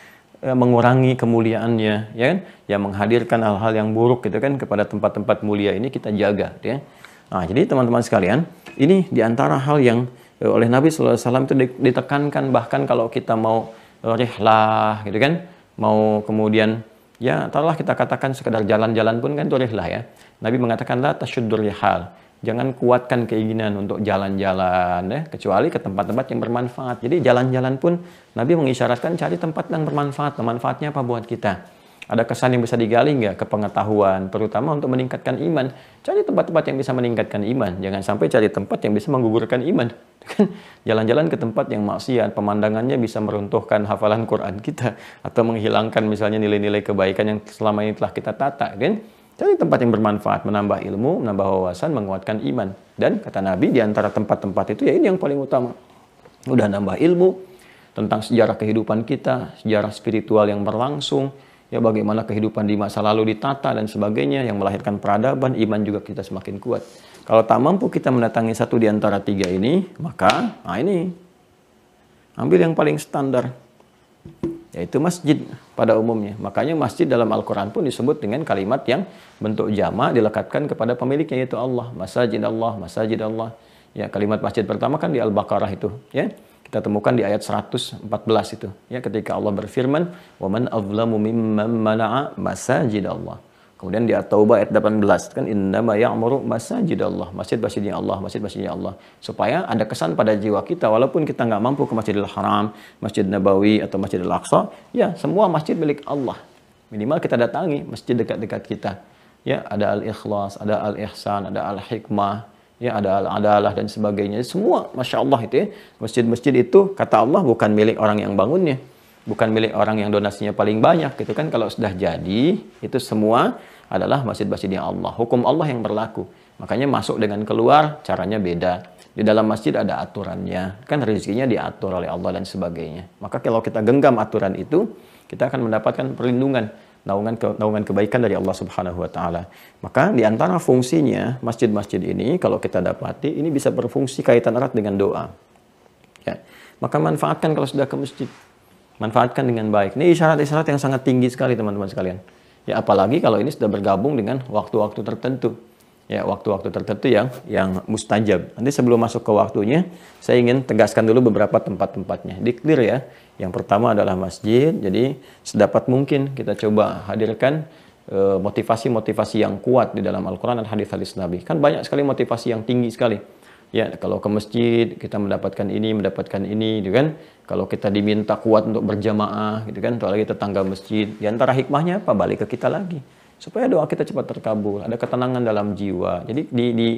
Eh, mengurangi kemuliaannya, ya kan? Ya menghadirkan hal-hal yang buruk gitu kan kepada tempat-tempat mulia ini kita jaga, ya. Nah, jadi teman-teman sekalian, ini diantara hal yang eh, oleh Nabi SAW itu ditekankan bahkan kalau kita mau eh, rihlah gitu kan mau kemudian ya taruhlah kita katakan sekadar jalan-jalan pun kan itu ya Nabi mengatakan la tasyuddur hal jangan kuatkan keinginan untuk jalan-jalan ya kecuali ke tempat-tempat yang bermanfaat jadi jalan-jalan pun Nabi mengisyaratkan cari tempat yang bermanfaat nah, manfaatnya apa buat kita ada kesan yang bisa digali nggak ke pengetahuan terutama untuk meningkatkan iman cari tempat-tempat yang bisa meningkatkan iman jangan sampai cari tempat yang bisa menggugurkan iman kan? jalan-jalan ke tempat yang maksiat pemandangannya bisa meruntuhkan hafalan Quran kita atau menghilangkan misalnya nilai-nilai kebaikan yang selama ini telah kita tata kan Cari tempat yang bermanfaat, menambah ilmu, menambah wawasan, menguatkan iman. Dan kata Nabi di antara tempat-tempat itu ya ini yang paling utama. Udah nambah ilmu tentang sejarah kehidupan kita, sejarah spiritual yang berlangsung, ya bagaimana kehidupan di masa lalu ditata dan sebagainya yang melahirkan peradaban, iman juga kita semakin kuat. Kalau tak mampu kita mendatangi satu di antara tiga ini, maka nah ini ambil yang paling standar yaitu masjid pada umumnya. Makanya masjid dalam Al-Quran pun disebut dengan kalimat yang bentuk jama dilekatkan kepada pemiliknya yaitu Allah. Masajid Allah, masajid Allah. Ya, kalimat masjid pertama kan di Al-Baqarah itu, ya. Kita temukan di ayat 114 itu, ya ketika Allah berfirman, "Wa man azlamu mimman masajid Allah." Kemudian di At-Taubah ayat 18 kan innama ya'muru masajid Allah, masjid-masjidnya Allah, masjid-masjidnya Allah. Supaya ada kesan pada jiwa kita walaupun kita nggak mampu ke Masjidil Haram, Masjid Nabawi atau Masjidil Aqsa, ya semua masjid milik Allah. Minimal kita datangi masjid dekat-dekat kita. Ya, ada Al-Ikhlas, ada Al-Ihsan, ada Al-Hikmah, ya ada Al-Adalah dan sebagainya. Semua Masya Allah itu ya, masjid-masjid itu kata Allah bukan milik orang yang bangunnya, bukan milik orang yang donasinya paling banyak gitu kan kalau sudah jadi itu semua adalah masjid masjidnya Allah. Hukum Allah yang berlaku. Makanya masuk dengan keluar caranya beda. Di dalam masjid ada aturannya, kan rezekinya diatur oleh Allah dan sebagainya. Maka kalau kita genggam aturan itu, kita akan mendapatkan perlindungan naungan ke, naungan kebaikan dari Allah Subhanahu wa taala. Maka di antara fungsinya masjid-masjid ini kalau kita dapati ini bisa berfungsi kaitan erat dengan doa. Ya. Maka manfaatkan kalau sudah ke masjid. Manfaatkan dengan baik. Ini isyarat-isyarat yang sangat tinggi sekali teman-teman sekalian. Ya apalagi kalau ini sudah bergabung dengan waktu-waktu tertentu. Ya, waktu-waktu tertentu yang yang mustajab. Nanti sebelum masuk ke waktunya, saya ingin tegaskan dulu beberapa tempat-tempatnya. Di clear ya. Yang pertama adalah masjid. Jadi sedapat mungkin kita coba hadirkan eh, motivasi-motivasi yang kuat di dalam Al-Quran dan hadis-hadis Nabi. Kan banyak sekali motivasi yang tinggi sekali ya kalau ke masjid kita mendapatkan ini mendapatkan ini gitu kan kalau kita diminta kuat untuk berjamaah gitu kan apalagi tetangga masjid Di antara hikmahnya apa balik ke kita lagi supaya doa kita cepat terkabul ada ketenangan dalam jiwa jadi di, di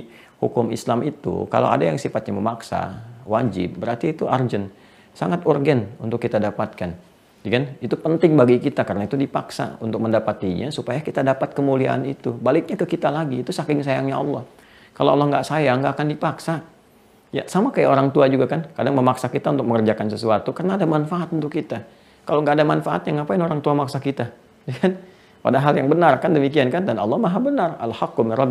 hukum Islam itu kalau ada yang sifatnya memaksa wajib berarti itu urgent sangat urgent untuk kita dapatkan Ya kan? Itu penting bagi kita karena itu dipaksa untuk mendapatinya supaya kita dapat kemuliaan itu. Baliknya ke kita lagi, itu saking sayangnya Allah. Kalau Allah nggak sayang, nggak akan dipaksa. Ya sama kayak orang tua juga kan, kadang memaksa kita untuk mengerjakan sesuatu karena ada manfaat untuk kita. Kalau nggak ada manfaatnya, ngapain orang tua maksa kita? Ya kan? Padahal yang benar kan demikian kan dan Allah Maha benar. Al-haqqu minal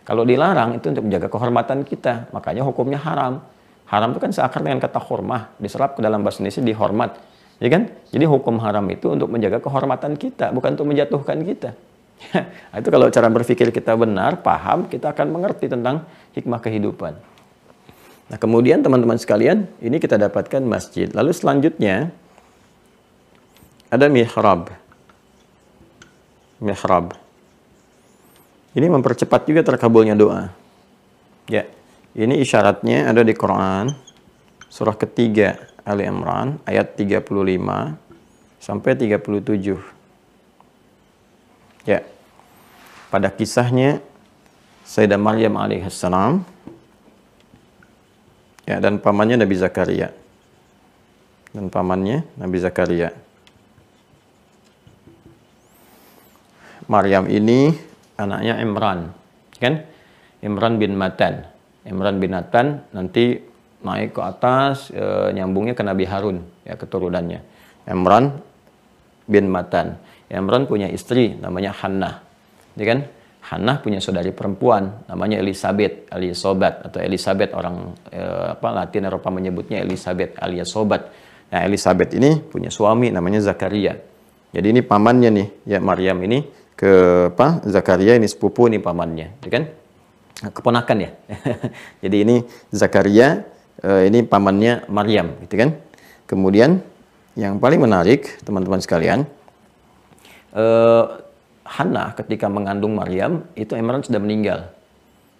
Kalau dilarang itu untuk menjaga kehormatan kita, makanya hukumnya haram. Haram itu kan seakar dengan kata hormah, diserap ke dalam bahasa Indonesia dihormat. Ya kan? Jadi hukum haram itu untuk menjaga kehormatan kita, bukan untuk menjatuhkan kita. Nah, itu kalau cara berpikir kita benar, paham, kita akan mengerti tentang hikmah kehidupan. Nah, kemudian teman-teman sekalian, ini kita dapatkan masjid. Lalu selanjutnya ada mihrab. Mihrab. Ini mempercepat juga terkabulnya doa. Ya. Ini isyaratnya ada di Quran surah ketiga Ali Imran ayat 35 sampai 37. Ya. Pada kisahnya Sayyidah Maryam alaihissalam ya, dan pamannya Nabi Zakaria. Dan pamannya Nabi Zakaria. Maryam ini anaknya Imran, kan? Imran bin Matan. Imran bin Matan nanti naik ke atas e, nyambungnya ke Nabi Harun ya keturunannya. Imran bin Matan. Imran punya istri namanya Hannah. Ya kan? Hannah punya saudari perempuan namanya Elizabeth, alias Sobat atau Elizabeth orang eh, apa Latin Eropa menyebutnya Elizabeth alias Sobat. Nah, Elizabeth ini punya suami namanya Zakaria. Jadi ini pamannya nih, ya Maryam ini ke apa? Zakaria ini sepupu nih pamannya, ya kan? Keponakan ya. Jadi ini Zakaria eh, ini pamannya Maryam, gitu kan? Kemudian yang paling menarik teman-teman sekalian, uh, eh, Hana ketika mengandung Maryam itu Imran sudah meninggal.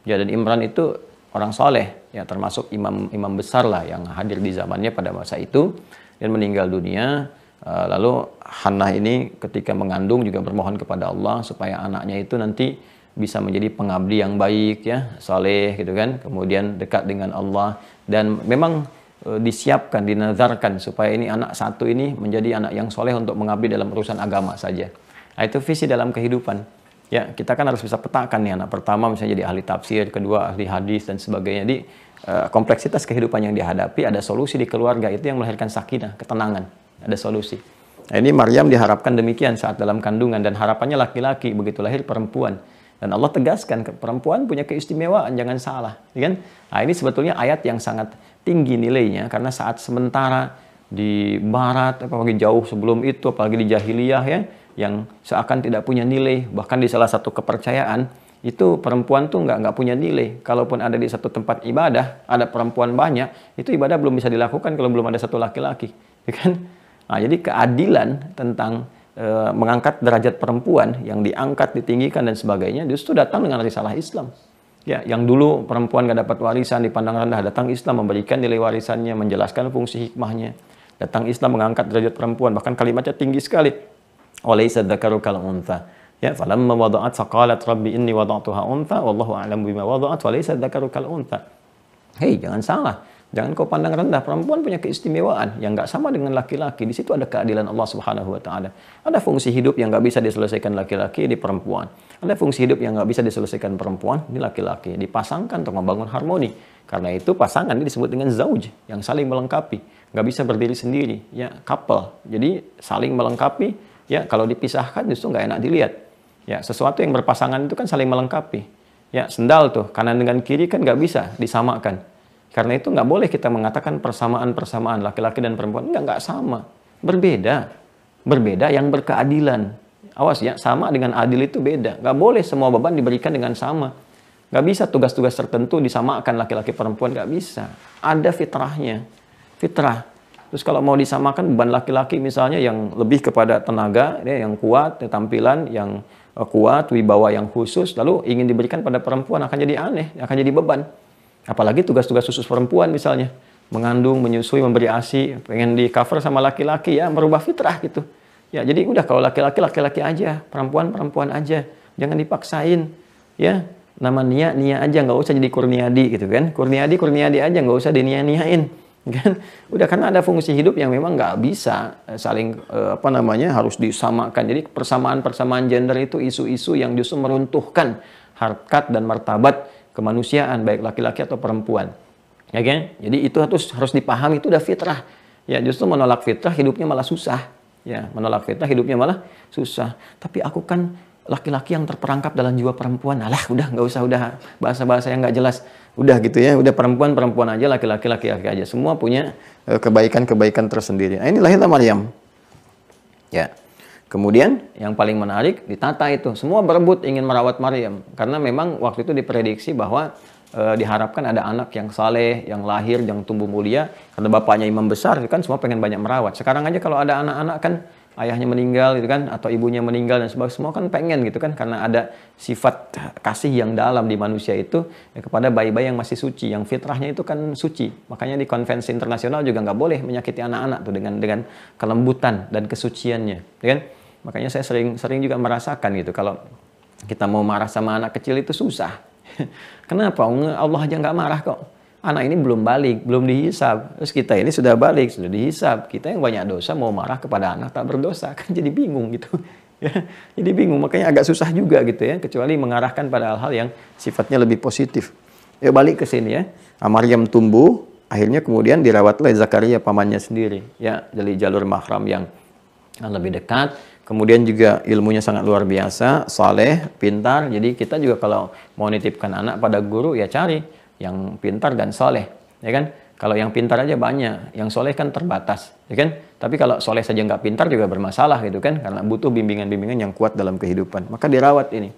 Ya dan Imran itu orang soleh ya termasuk imam imam besar lah yang hadir di zamannya pada masa itu dan meninggal dunia. Eh, lalu Hana ini ketika mengandung juga bermohon kepada Allah supaya anaknya itu nanti bisa menjadi pengabdi yang baik ya, saleh gitu kan. Kemudian dekat dengan Allah dan memang eh, disiapkan, dinazarkan supaya ini anak satu ini menjadi anak yang soleh untuk mengabdi dalam urusan agama saja. Nah, itu visi dalam kehidupan. Ya, kita kan harus bisa petakan nih anak pertama misalnya jadi ahli tafsir, kedua ahli hadis dan sebagainya. Jadi eh, kompleksitas kehidupan yang dihadapi ada solusi di keluarga itu yang melahirkan sakinah, ketenangan. Ada solusi. Nah, ini Maryam diharapkan demikian saat dalam kandungan dan harapannya laki-laki begitu lahir perempuan. Dan Allah tegaskan perempuan punya keistimewaan, jangan salah, ya kan? Nah, ini sebetulnya ayat yang sangat tinggi nilainya karena saat sementara di barat apalagi jauh sebelum itu apalagi di jahiliyah ya yang seakan tidak punya nilai bahkan di salah satu kepercayaan itu perempuan tuh nggak nggak punya nilai kalaupun ada di satu tempat ibadah ada perempuan banyak itu ibadah belum bisa dilakukan kalau belum ada satu laki-laki ya kan nah, jadi keadilan tentang e, mengangkat derajat perempuan yang diangkat ditinggikan dan sebagainya justru datang dengan risalah Islam ya yang dulu perempuan nggak dapat warisan dipandang rendah datang Islam memberikan nilai warisannya menjelaskan fungsi hikmahnya datang Islam mengangkat derajat perempuan bahkan kalimatnya tinggi sekali walaysa dzakaru kal untha ya falamma wada'at faqalat rabbi inni wada'tuha untha wallahu a'lam bima wada'at walaysa dzakaru kal untha hei jangan salah Jangan kau pandang rendah. Perempuan punya keistimewaan yang nggak sama dengan laki-laki. Di situ ada keadilan Allah Subhanahu Wa Taala. Ada fungsi hidup yang nggak bisa diselesaikan laki-laki di perempuan. Ada fungsi hidup yang nggak bisa diselesaikan perempuan di laki-laki. Dipasangkan untuk membangun harmoni. Karena itu pasangan ini disebut dengan zauj yang saling melengkapi. Nggak bisa berdiri sendiri. Ya couple. Jadi saling melengkapi Ya, kalau dipisahkan justru nggak enak dilihat. Ya, sesuatu yang berpasangan itu kan saling melengkapi. Ya, sendal tuh kanan dengan kiri kan nggak bisa disamakan. Karena itu nggak boleh kita mengatakan persamaan-persamaan laki-laki dan perempuan nggak nggak sama, berbeda, berbeda yang berkeadilan. Awas ya, sama dengan adil itu beda. Nggak boleh semua beban diberikan dengan sama. Nggak bisa tugas-tugas tertentu disamakan laki-laki perempuan, nggak bisa. Ada fitrahnya. Fitrah, Terus kalau mau disamakan beban laki-laki misalnya yang lebih kepada tenaga, ya yang kuat, ya, tampilan yang eh, kuat, wibawa yang khusus, lalu ingin diberikan pada perempuan akan jadi aneh, akan jadi beban. Apalagi tugas-tugas khusus perempuan misalnya, mengandung, menyusui, memberi ASI, pengen di cover sama laki-laki ya, merubah fitrah gitu. Ya, jadi udah kalau laki-laki laki-laki aja, perempuan perempuan aja, jangan dipaksain. Ya, nama Nia Nia aja nggak usah jadi Kurniadi gitu kan. Kurniadi Kurniadi aja nggak usah dinia-niain kan udah karena ada fungsi hidup yang memang nggak bisa eh, saling eh, apa namanya harus disamakan jadi persamaan persamaan gender itu isu-isu yang justru meruntuhkan harkat dan martabat kemanusiaan baik laki-laki atau perempuan ya kan jadi itu harus harus dipahami itu udah fitrah ya justru menolak fitrah hidupnya malah susah ya menolak fitrah hidupnya malah susah tapi aku kan laki-laki yang terperangkap dalam jiwa perempuan alah udah nggak usah udah bahasa-bahasa yang nggak jelas udah gitu ya udah perempuan perempuan aja laki-laki laki-laki aja semua punya eh, kebaikan-kebaikan tersendiri nah, ini lahirlah Maryam ya kemudian yang paling menarik ditata itu semua berebut ingin merawat Maryam karena memang waktu itu diprediksi bahwa e, diharapkan ada anak yang saleh yang lahir yang tumbuh mulia karena bapaknya imam besar kan semua pengen banyak merawat sekarang aja kalau ada anak-anak kan ayahnya meninggal gitu kan atau ibunya meninggal dan sebagainya semua kan pengen gitu kan karena ada sifat kasih yang dalam di manusia itu ya, kepada bayi-bayi yang masih suci yang fitrahnya itu kan suci makanya di konvensi internasional juga nggak boleh menyakiti anak-anak tuh dengan dengan kelembutan dan kesuciannya gitu kan makanya saya sering sering juga merasakan gitu kalau kita mau marah sama anak kecil itu susah kenapa Allah aja nggak marah kok anak ini belum balik, belum dihisap. Terus kita ini sudah balik, sudah dihisap. Kita yang banyak dosa mau marah kepada anak tak berdosa, kan jadi bingung gitu. Ya, jadi bingung, makanya agak susah juga gitu ya, kecuali mengarahkan pada hal-hal yang sifatnya lebih positif. Ya balik ke sini ya. Nah, yang tumbuh, akhirnya kemudian dirawat oleh Zakaria pamannya sendiri. Ya, dari jalur mahram yang lebih dekat. Kemudian juga ilmunya sangat luar biasa, saleh, pintar. Jadi kita juga kalau mau nitipkan anak pada guru ya cari yang pintar dan soleh, ya kan? Kalau yang pintar aja banyak, yang soleh kan terbatas, ya kan? Tapi kalau soleh saja nggak pintar juga bermasalah gitu kan, karena butuh bimbingan-bimbingan yang kuat dalam kehidupan. Maka dirawat ini.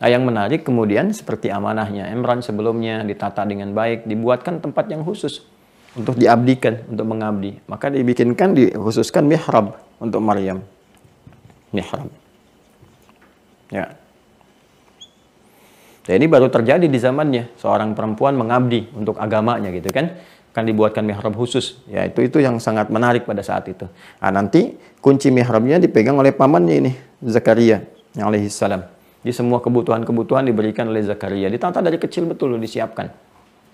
Nah, yang menarik kemudian seperti amanahnya Emran sebelumnya ditata dengan baik, dibuatkan tempat yang khusus untuk diabdikan, untuk mengabdi. Maka dibikinkan, dikhususkan mihrab untuk Maryam. Mihrab. Ya. Dan nah, ini baru terjadi di zamannya, seorang perempuan mengabdi untuk agamanya gitu kan. Akan dibuatkan mihrab khusus, ya itu, itu yang sangat menarik pada saat itu. Nah nanti kunci mihrabnya dipegang oleh pamannya ini, Zakaria yang alaihi salam. Di semua kebutuhan-kebutuhan diberikan oleh Zakaria. Ditata dari kecil betul disiapkan.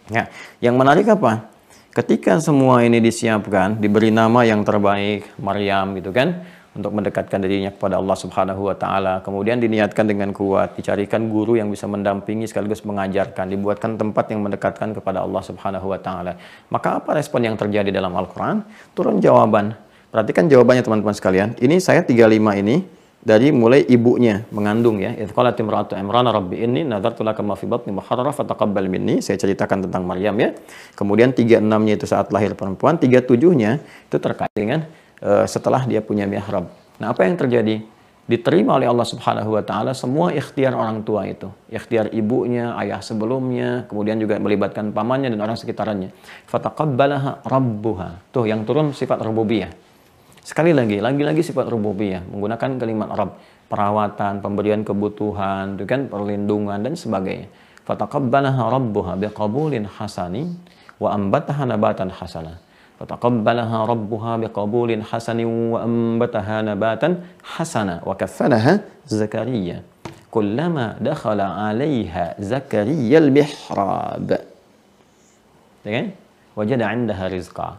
Ya. Yang menarik apa? Ketika semua ini disiapkan, diberi nama yang terbaik, Maryam gitu kan untuk mendekatkan dirinya kepada Allah Subhanahu wa taala. Kemudian diniatkan dengan kuat, dicarikan guru yang bisa mendampingi sekaligus mengajarkan, dibuatkan tempat yang mendekatkan kepada Allah Subhanahu wa taala. Maka apa respon yang terjadi dalam Al-Qur'an? Turun jawaban. Perhatikan jawabannya teman-teman sekalian. Ini saya 35 ini dari mulai ibunya mengandung ya. Idqalat imra'atu Imran rabbi inni nadartu laka ma fi batni muharrara fataqabbal minni. Saya ceritakan tentang Maryam ya. Kemudian 36-nya itu saat lahir perempuan, 37-nya itu terkait dengan Eh, setelah dia punya mihrab. Nah, apa yang terjadi? Diterima oleh Allah Subhanahu wa taala semua ikhtiar orang tua itu. Ikhtiar ibunya, ayah sebelumnya, kemudian juga melibatkan pamannya dan orang sekitarnya. Fataqabbalaha rabbuha. Tuh yang turun sifat rububiyah. Sekali lagi, lagi-lagi sifat rububiyah menggunakan kalimat Arab perawatan, pemberian kebutuhan, itu kan perlindungan dan sebagainya. Fataqabbalaha rabbuha biqabulin hasani wa ambataha nabatan hasanah فتقبلها ربها بقبول حسن وأنبتها نباتا حسنا وكفنها زكريا كلما دخل عليها زكريا المحراب وجد عندها رزقا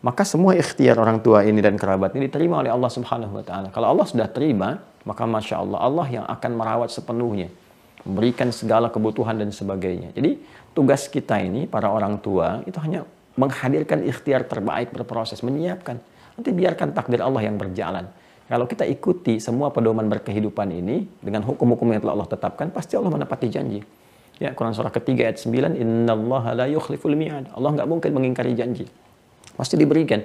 Maka semua ikhtiar orang tua ini dan kerabat ini diterima oleh Allah Subhanahu wa taala. Kalau Allah sudah terima, maka Masya Allah Allah yang akan merawat sepenuhnya. Memberikan segala kebutuhan dan sebagainya. Jadi tugas kita ini para orang tua itu hanya menghadirkan ikhtiar terbaik berproses, menyiapkan. Nanti biarkan takdir Allah yang berjalan. Kalau kita ikuti semua pedoman berkehidupan ini dengan hukum-hukum yang telah Allah tetapkan, pasti Allah menepati janji. Ya, Quran surah ketiga ayat 9, Inna Allah la yukhliful mi'ad. Allah nggak mungkin mengingkari janji. Pasti diberikan.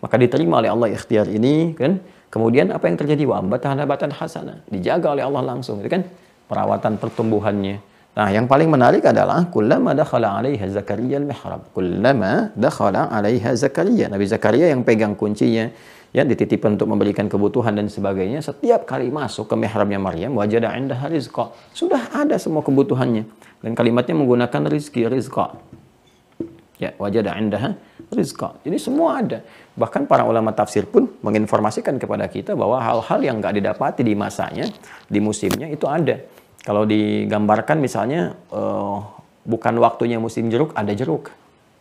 Maka diterima oleh Allah ikhtiar ini, kan? Kemudian apa yang terjadi? Wa ambatan habatan hasanah. Dijaga oleh Allah langsung, itu kan? Perawatan pertumbuhannya, Nah, yang paling menarik adalah kullama dakhala 'alaiha Zakaria al-mihrab. Kullama dakhala 'alaiha Zakaria. Nabi Zakaria yang pegang kuncinya ya dititipkan untuk memberikan kebutuhan dan sebagainya. Setiap kali masuk ke mihrabnya Maryam, wajada 'indaha rizqa. Sudah ada semua kebutuhannya. Dan kalimatnya menggunakan rizki, rizqa. Ya, wajada 'indaha rizqa. Jadi semua ada. Bahkan para ulama tafsir pun menginformasikan kepada kita bahwa hal-hal yang nggak didapati di masanya, di musimnya itu ada kalau digambarkan misalnya uh, bukan waktunya musim jeruk, ada jeruk.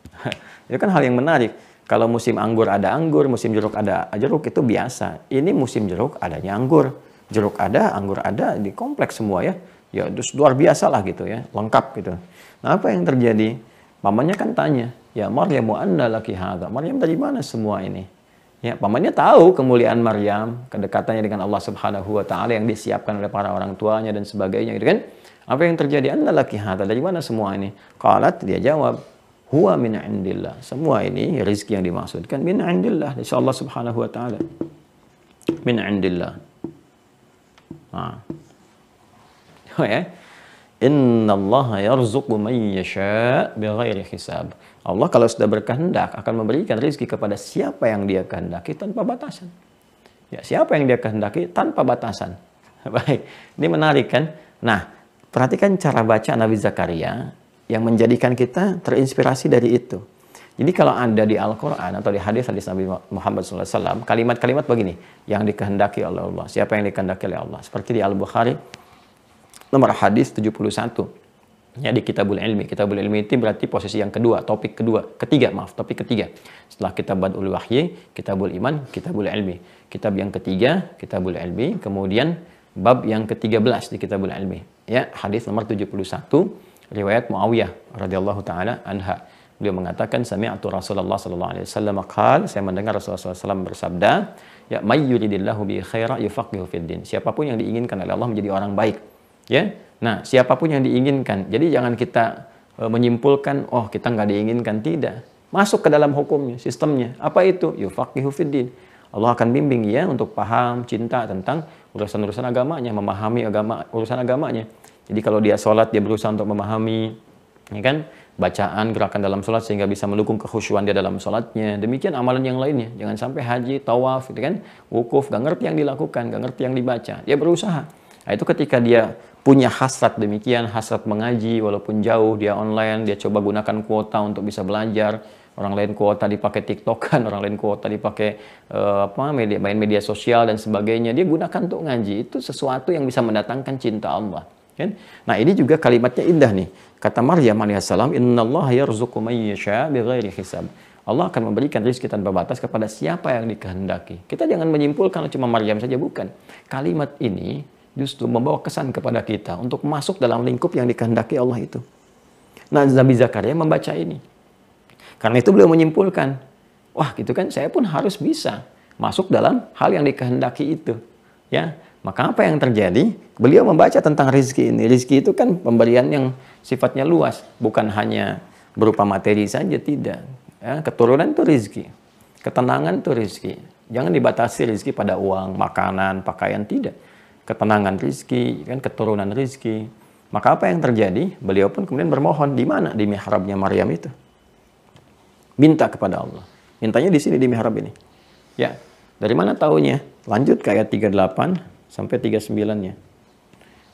itu kan hal yang menarik. Kalau musim anggur ada anggur, musim jeruk ada jeruk itu biasa. Ini musim jeruk adanya anggur, jeruk ada, anggur ada di kompleks semua ya. Ya itu luar biasa lah gitu ya, lengkap gitu. Nah apa yang terjadi? Mamanya kan tanya, ya Maryam anda laki haga Maryam dari mana semua ini? Ya, pamannya tahu kemuliaan Maryam, kedekatannya dengan Allah Subhanahu wa taala yang disiapkan oleh para orang tuanya dan sebagainya gitu kan. Apa yang terjadi? Anna laki hata. Dari mana semua ini? Qalat dia jawab, huwa min indillah. Semua ini rezeki yang dimaksudkan min indillah. Insya Allah subhanahu wa ta'ala. Min indillah. Nah. Oh ya. Inna Allah yarzuqu man yasha' bighairi hisab. Allah kalau sudah berkehendak akan memberikan rezeki kepada siapa yang dia kehendaki tanpa batasan. Ya, siapa yang dia kehendaki tanpa batasan. Baik, ini menarik kan? Nah, perhatikan cara baca Nabi Zakaria yang menjadikan kita terinspirasi dari itu. Jadi kalau anda di Al-Quran atau di hadis-hadis Nabi Muhammad SAW, kalimat-kalimat begini, yang dikehendaki oleh Allah, siapa yang dikehendaki oleh Allah. Seperti di Al-Bukhari, nomor hadis 71 ya di kitabul ilmi. Kitabul ilmi itu berarti posisi yang kedua, topik kedua, ketiga maaf, topik ketiga. Setelah kitab badul wahyi, kitabul iman, kitabul ilmi. Kitab yang ketiga, kitabul ilmi, kemudian bab yang ke-13 di kitabul ilmi. Ya, hadis nomor 71 riwayat Muawiyah radhiyallahu taala anha. Beliau mengatakan sami'tu Rasulullah sallallahu alaihi wasallam qala saya mendengar Rasulullah SAW bersabda, ya may yuridillahu bi khaira yufaqihu fid din. Siapapun yang diinginkan oleh Allah menjadi orang baik, ya Nah, siapapun yang diinginkan. Jadi jangan kita e, menyimpulkan, oh kita nggak diinginkan. Tidak. Masuk ke dalam hukumnya, sistemnya. Apa itu? Yufaqihu fiddin. Allah akan bimbing ya untuk paham, cinta tentang urusan-urusan agamanya, memahami agama urusan agamanya. Jadi kalau dia sholat, dia berusaha untuk memahami, ya kan? bacaan, gerakan dalam sholat sehingga bisa mendukung kehusuan dia dalam sholatnya. Demikian amalan yang lainnya. Jangan sampai haji, tawaf, gitu kan, wukuf, gak ngerti yang dilakukan, gak ngerti yang dibaca. Dia berusaha. Nah, itu ketika dia punya hasrat demikian, hasrat mengaji walaupun jauh dia online, dia coba gunakan kuota untuk bisa belajar. Orang lain kuota dipakai TikTokan, orang lain kuota dipakai uh, apa media main media sosial dan sebagainya. Dia gunakan untuk ngaji. Itu sesuatu yang bisa mendatangkan cinta Allah. Kan? Nah, ini juga kalimatnya indah nih. Kata Maryam alaihissalam, "Innallaha bighairi hisab." Allah akan memberikan rezeki tanpa batas kepada siapa yang dikehendaki. Kita jangan menyimpulkan cuma Maryam saja bukan. Kalimat ini justru membawa kesan kepada kita untuk masuk dalam lingkup yang dikehendaki Allah itu. Nah, Nabi Zakaria membaca ini. Karena itu beliau menyimpulkan, wah gitu kan saya pun harus bisa masuk dalam hal yang dikehendaki itu. Ya, maka apa yang terjadi? Beliau membaca tentang rizki ini. Rizki itu kan pemberian yang sifatnya luas, bukan hanya berupa materi saja, tidak. Ya, keturunan itu rizki, ketenangan itu rizki. Jangan dibatasi rizki pada uang, makanan, pakaian, tidak ketenangan rizki, kan keturunan rizki. Maka apa yang terjadi? Beliau pun kemudian bermohon di mana di mihrabnya Maryam itu. Minta kepada Allah. Mintanya di sini di mihrab ini. Ya. Dari mana taunya? Lanjut ke ayat 38 sampai 39-nya.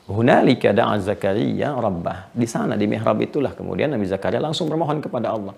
Hunalika da'a Zakaria rabbah. Di sana di mihrab itulah kemudian Nabi Zakaria langsung bermohon kepada Allah.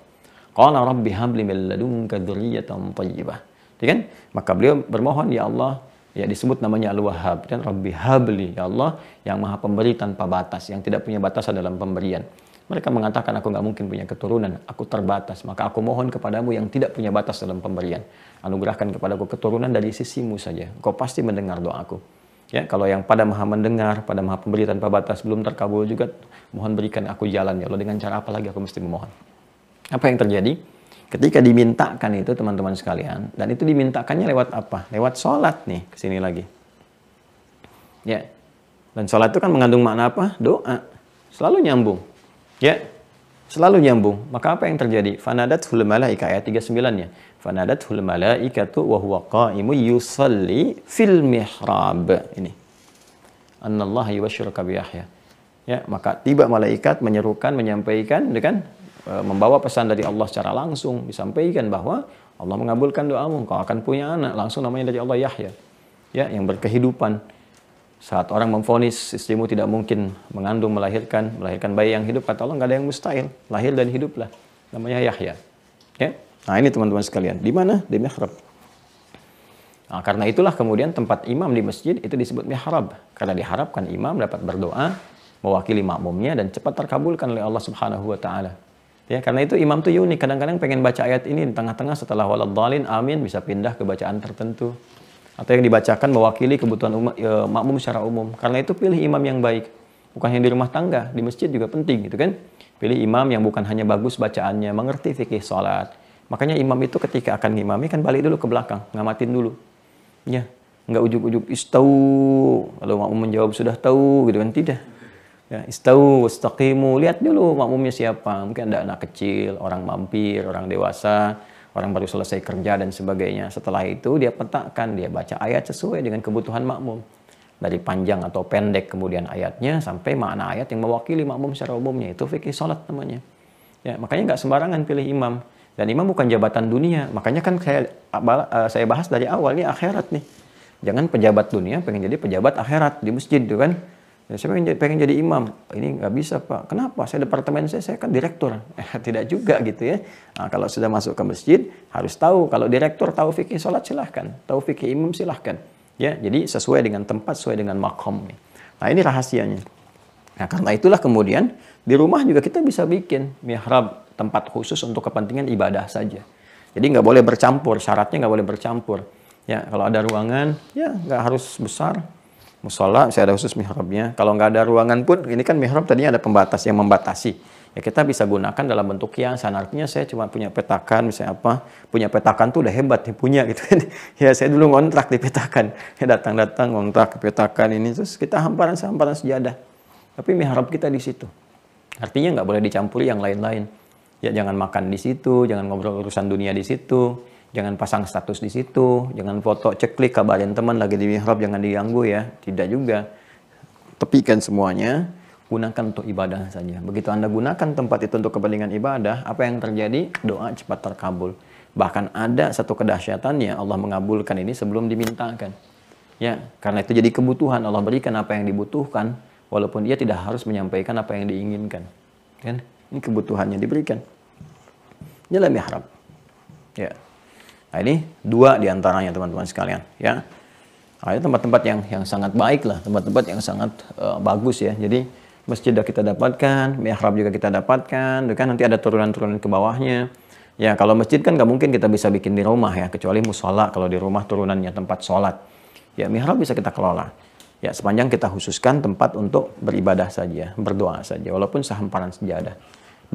Qala rabbi habli min ladunka dzurriyyatan thayyibah. Ya kan? Maka beliau bermohon, "Ya Allah, ya disebut namanya Al-Wahhab dan Rabbi Habli ya Allah yang maha pemberi tanpa batas yang tidak punya batasan dalam pemberian mereka mengatakan aku nggak mungkin punya keturunan aku terbatas maka aku mohon kepadamu yang tidak punya batas dalam pemberian anugerahkan kepadaku keturunan dari sisimu saja kau pasti mendengar doaku ya kalau yang pada maha mendengar pada maha pemberi tanpa batas belum terkabul juga mohon berikan aku jalan ya Allah dengan cara apa lagi aku mesti memohon apa yang terjadi Ketika dimintakan itu teman-teman sekalian, dan itu dimintakannya lewat apa? Lewat sholat nih, kesini lagi. Ya, dan sholat itu kan mengandung makna apa? Doa. Selalu nyambung. Ya, selalu nyambung. Maka apa yang terjadi? Fanadat hul malaika ayat 39 ya. Fanadat hul malaikatu wa huwa qaimu yusalli fil mihrab. Ini. Annallaha yubasyyiruka bi Yahya. Ya, maka tiba malaikat menyerukan, menyampaikan dengan Eh, membawa pesan dari Allah secara langsung disampaikan bahwa Allah mengabulkan doamu kau akan punya anak langsung namanya dari Allah Yahya ya yang berkehidupan saat orang memfonis istrimu tidak mungkin mengandung melahirkan melahirkan bayi yang hidup kata Allah nggak ada yang mustahil lahir dan hiduplah namanya Yahya ya nah ini teman-teman sekalian di mana di mihrab Nah, karena itulah kemudian tempat imam di masjid itu disebut mihrab karena diharapkan imam dapat berdoa mewakili makmumnya dan cepat terkabulkan oleh Allah Subhanahu wa taala. Ya, karena itu imam tuh unik. Kadang-kadang pengen baca ayat ini di tengah-tengah setelah waladhalin amin bisa pindah ke bacaan tertentu. Atau yang dibacakan mewakili kebutuhan umat, e, ya, makmum secara umum. Karena itu pilih imam yang baik. Bukan yang di rumah tangga, di masjid juga penting gitu kan. Pilih imam yang bukan hanya bagus bacaannya, mengerti fikih sholat. Makanya imam itu ketika akan ngimami kan balik dulu ke belakang, ngamatin dulu. Ya, nggak ujuk-ujuk istau, lalu makmum menjawab sudah tahu gitu kan. Tidak, Ya, istau istakimu, Lihat dulu makmumnya siapa. Mungkin ada anak kecil, orang mampir, orang dewasa, orang baru selesai kerja dan sebagainya. Setelah itu dia petakan, dia baca ayat sesuai dengan kebutuhan makmum. Dari panjang atau pendek kemudian ayatnya sampai makna ayat yang mewakili makmum secara umumnya. Itu fikih sholat namanya. Ya, makanya nggak sembarangan pilih imam. Dan imam bukan jabatan dunia. Makanya kan saya eh, saya bahas dari awal ini akhirat nih. Jangan pejabat dunia pengen jadi pejabat akhirat di masjid tuh kan. Ya, saya pengen, pengen jadi imam. Ini nggak bisa pak. Kenapa? Saya departemen saya, saya kan direktur. Eh, tidak juga gitu ya. Nah, kalau sudah masuk ke masjid harus tahu. Kalau direktur tahu fikih sholat silahkan. Tahu fikih imam silahkan. Ya, jadi sesuai dengan tempat, sesuai dengan makom. Nah ini rahasianya. Nah karena itulah kemudian di rumah juga kita bisa bikin mihrab tempat khusus untuk kepentingan ibadah saja. Jadi nggak boleh bercampur. Syaratnya nggak boleh bercampur. Ya kalau ada ruangan, ya nggak harus besar musola saya ada khusus mihrabnya. Kalau nggak ada ruangan pun, ini kan mihrab tadinya ada pembatas yang membatasi. Ya kita bisa gunakan dalam bentuk yang, Artinya saya cuma punya petakan, misalnya apa, punya petakan tuh udah hebat nih punya gitu kan. ya saya dulu ngontrak di petakan. Ya datang-datang ngontrak ke petakan ini, terus kita hamparan hamparan sejadah. Tapi mihrab kita di situ. Artinya nggak boleh dicampuri yang lain-lain. Ya jangan makan di situ, jangan ngobrol urusan dunia di situ Jangan pasang status di situ, jangan foto ceklik kabarin teman lagi di mihrab jangan diganggu ya. Tidak juga. Tepikan semuanya, gunakan untuk ibadah saja. Begitu Anda gunakan tempat itu untuk kepentingan ibadah, apa yang terjadi? Doa cepat terkabul. Bahkan ada satu kedahsyatannya Allah mengabulkan ini sebelum dimintakan. Ya, karena itu jadi kebutuhan Allah berikan apa yang dibutuhkan walaupun dia tidak harus menyampaikan apa yang diinginkan. Kan? Ini kebutuhannya diberikan. Ini dalam mihrab. Ya. Nah, ini dua diantaranya teman-teman sekalian ya. Nah, ini tempat-tempat yang yang sangat baik lah, tempat-tempat yang sangat uh, bagus ya. Jadi masjid sudah kita dapatkan, mihrab juga kita dapatkan, kan nanti ada turunan-turunan ke bawahnya. Ya kalau masjid kan nggak mungkin kita bisa bikin di rumah ya, kecuali musola kalau di rumah turunannya tempat sholat. Ya mihrab bisa kita kelola. Ya sepanjang kita khususkan tempat untuk beribadah saja, berdoa saja, walaupun saham sehamparan sejadah.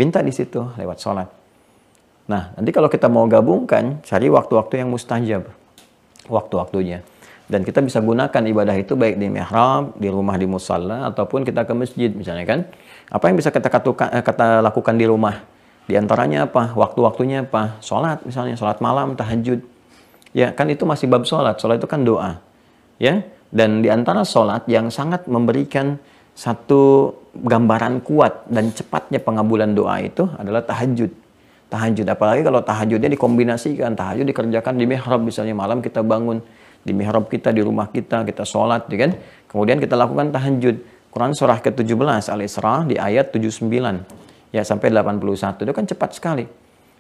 Minta di situ lewat sholat. Nah, nanti kalau kita mau gabungkan, cari waktu-waktu yang mustajab. Waktu-waktunya. Dan kita bisa gunakan ibadah itu baik di mihrab, di rumah, di musalla, ataupun kita ke masjid misalnya kan. Apa yang bisa kita, katukan, eh, kita lakukan di rumah? Di antaranya apa? Waktu-waktunya apa? Sholat misalnya, sholat malam, tahajud. Ya, kan itu masih bab sholat. Sholat itu kan doa. Ya, dan di antara sholat yang sangat memberikan satu gambaran kuat dan cepatnya pengabulan doa itu adalah tahajud tahajud. Apalagi kalau tahajudnya dikombinasikan, tahajud dikerjakan di mihrab misalnya malam kita bangun di mihrab kita, di rumah kita, kita sholat, ya kan? Kemudian kita lakukan tahajud. Quran surah ke-17 Al-Isra di ayat 79 ya sampai 81 itu kan cepat sekali.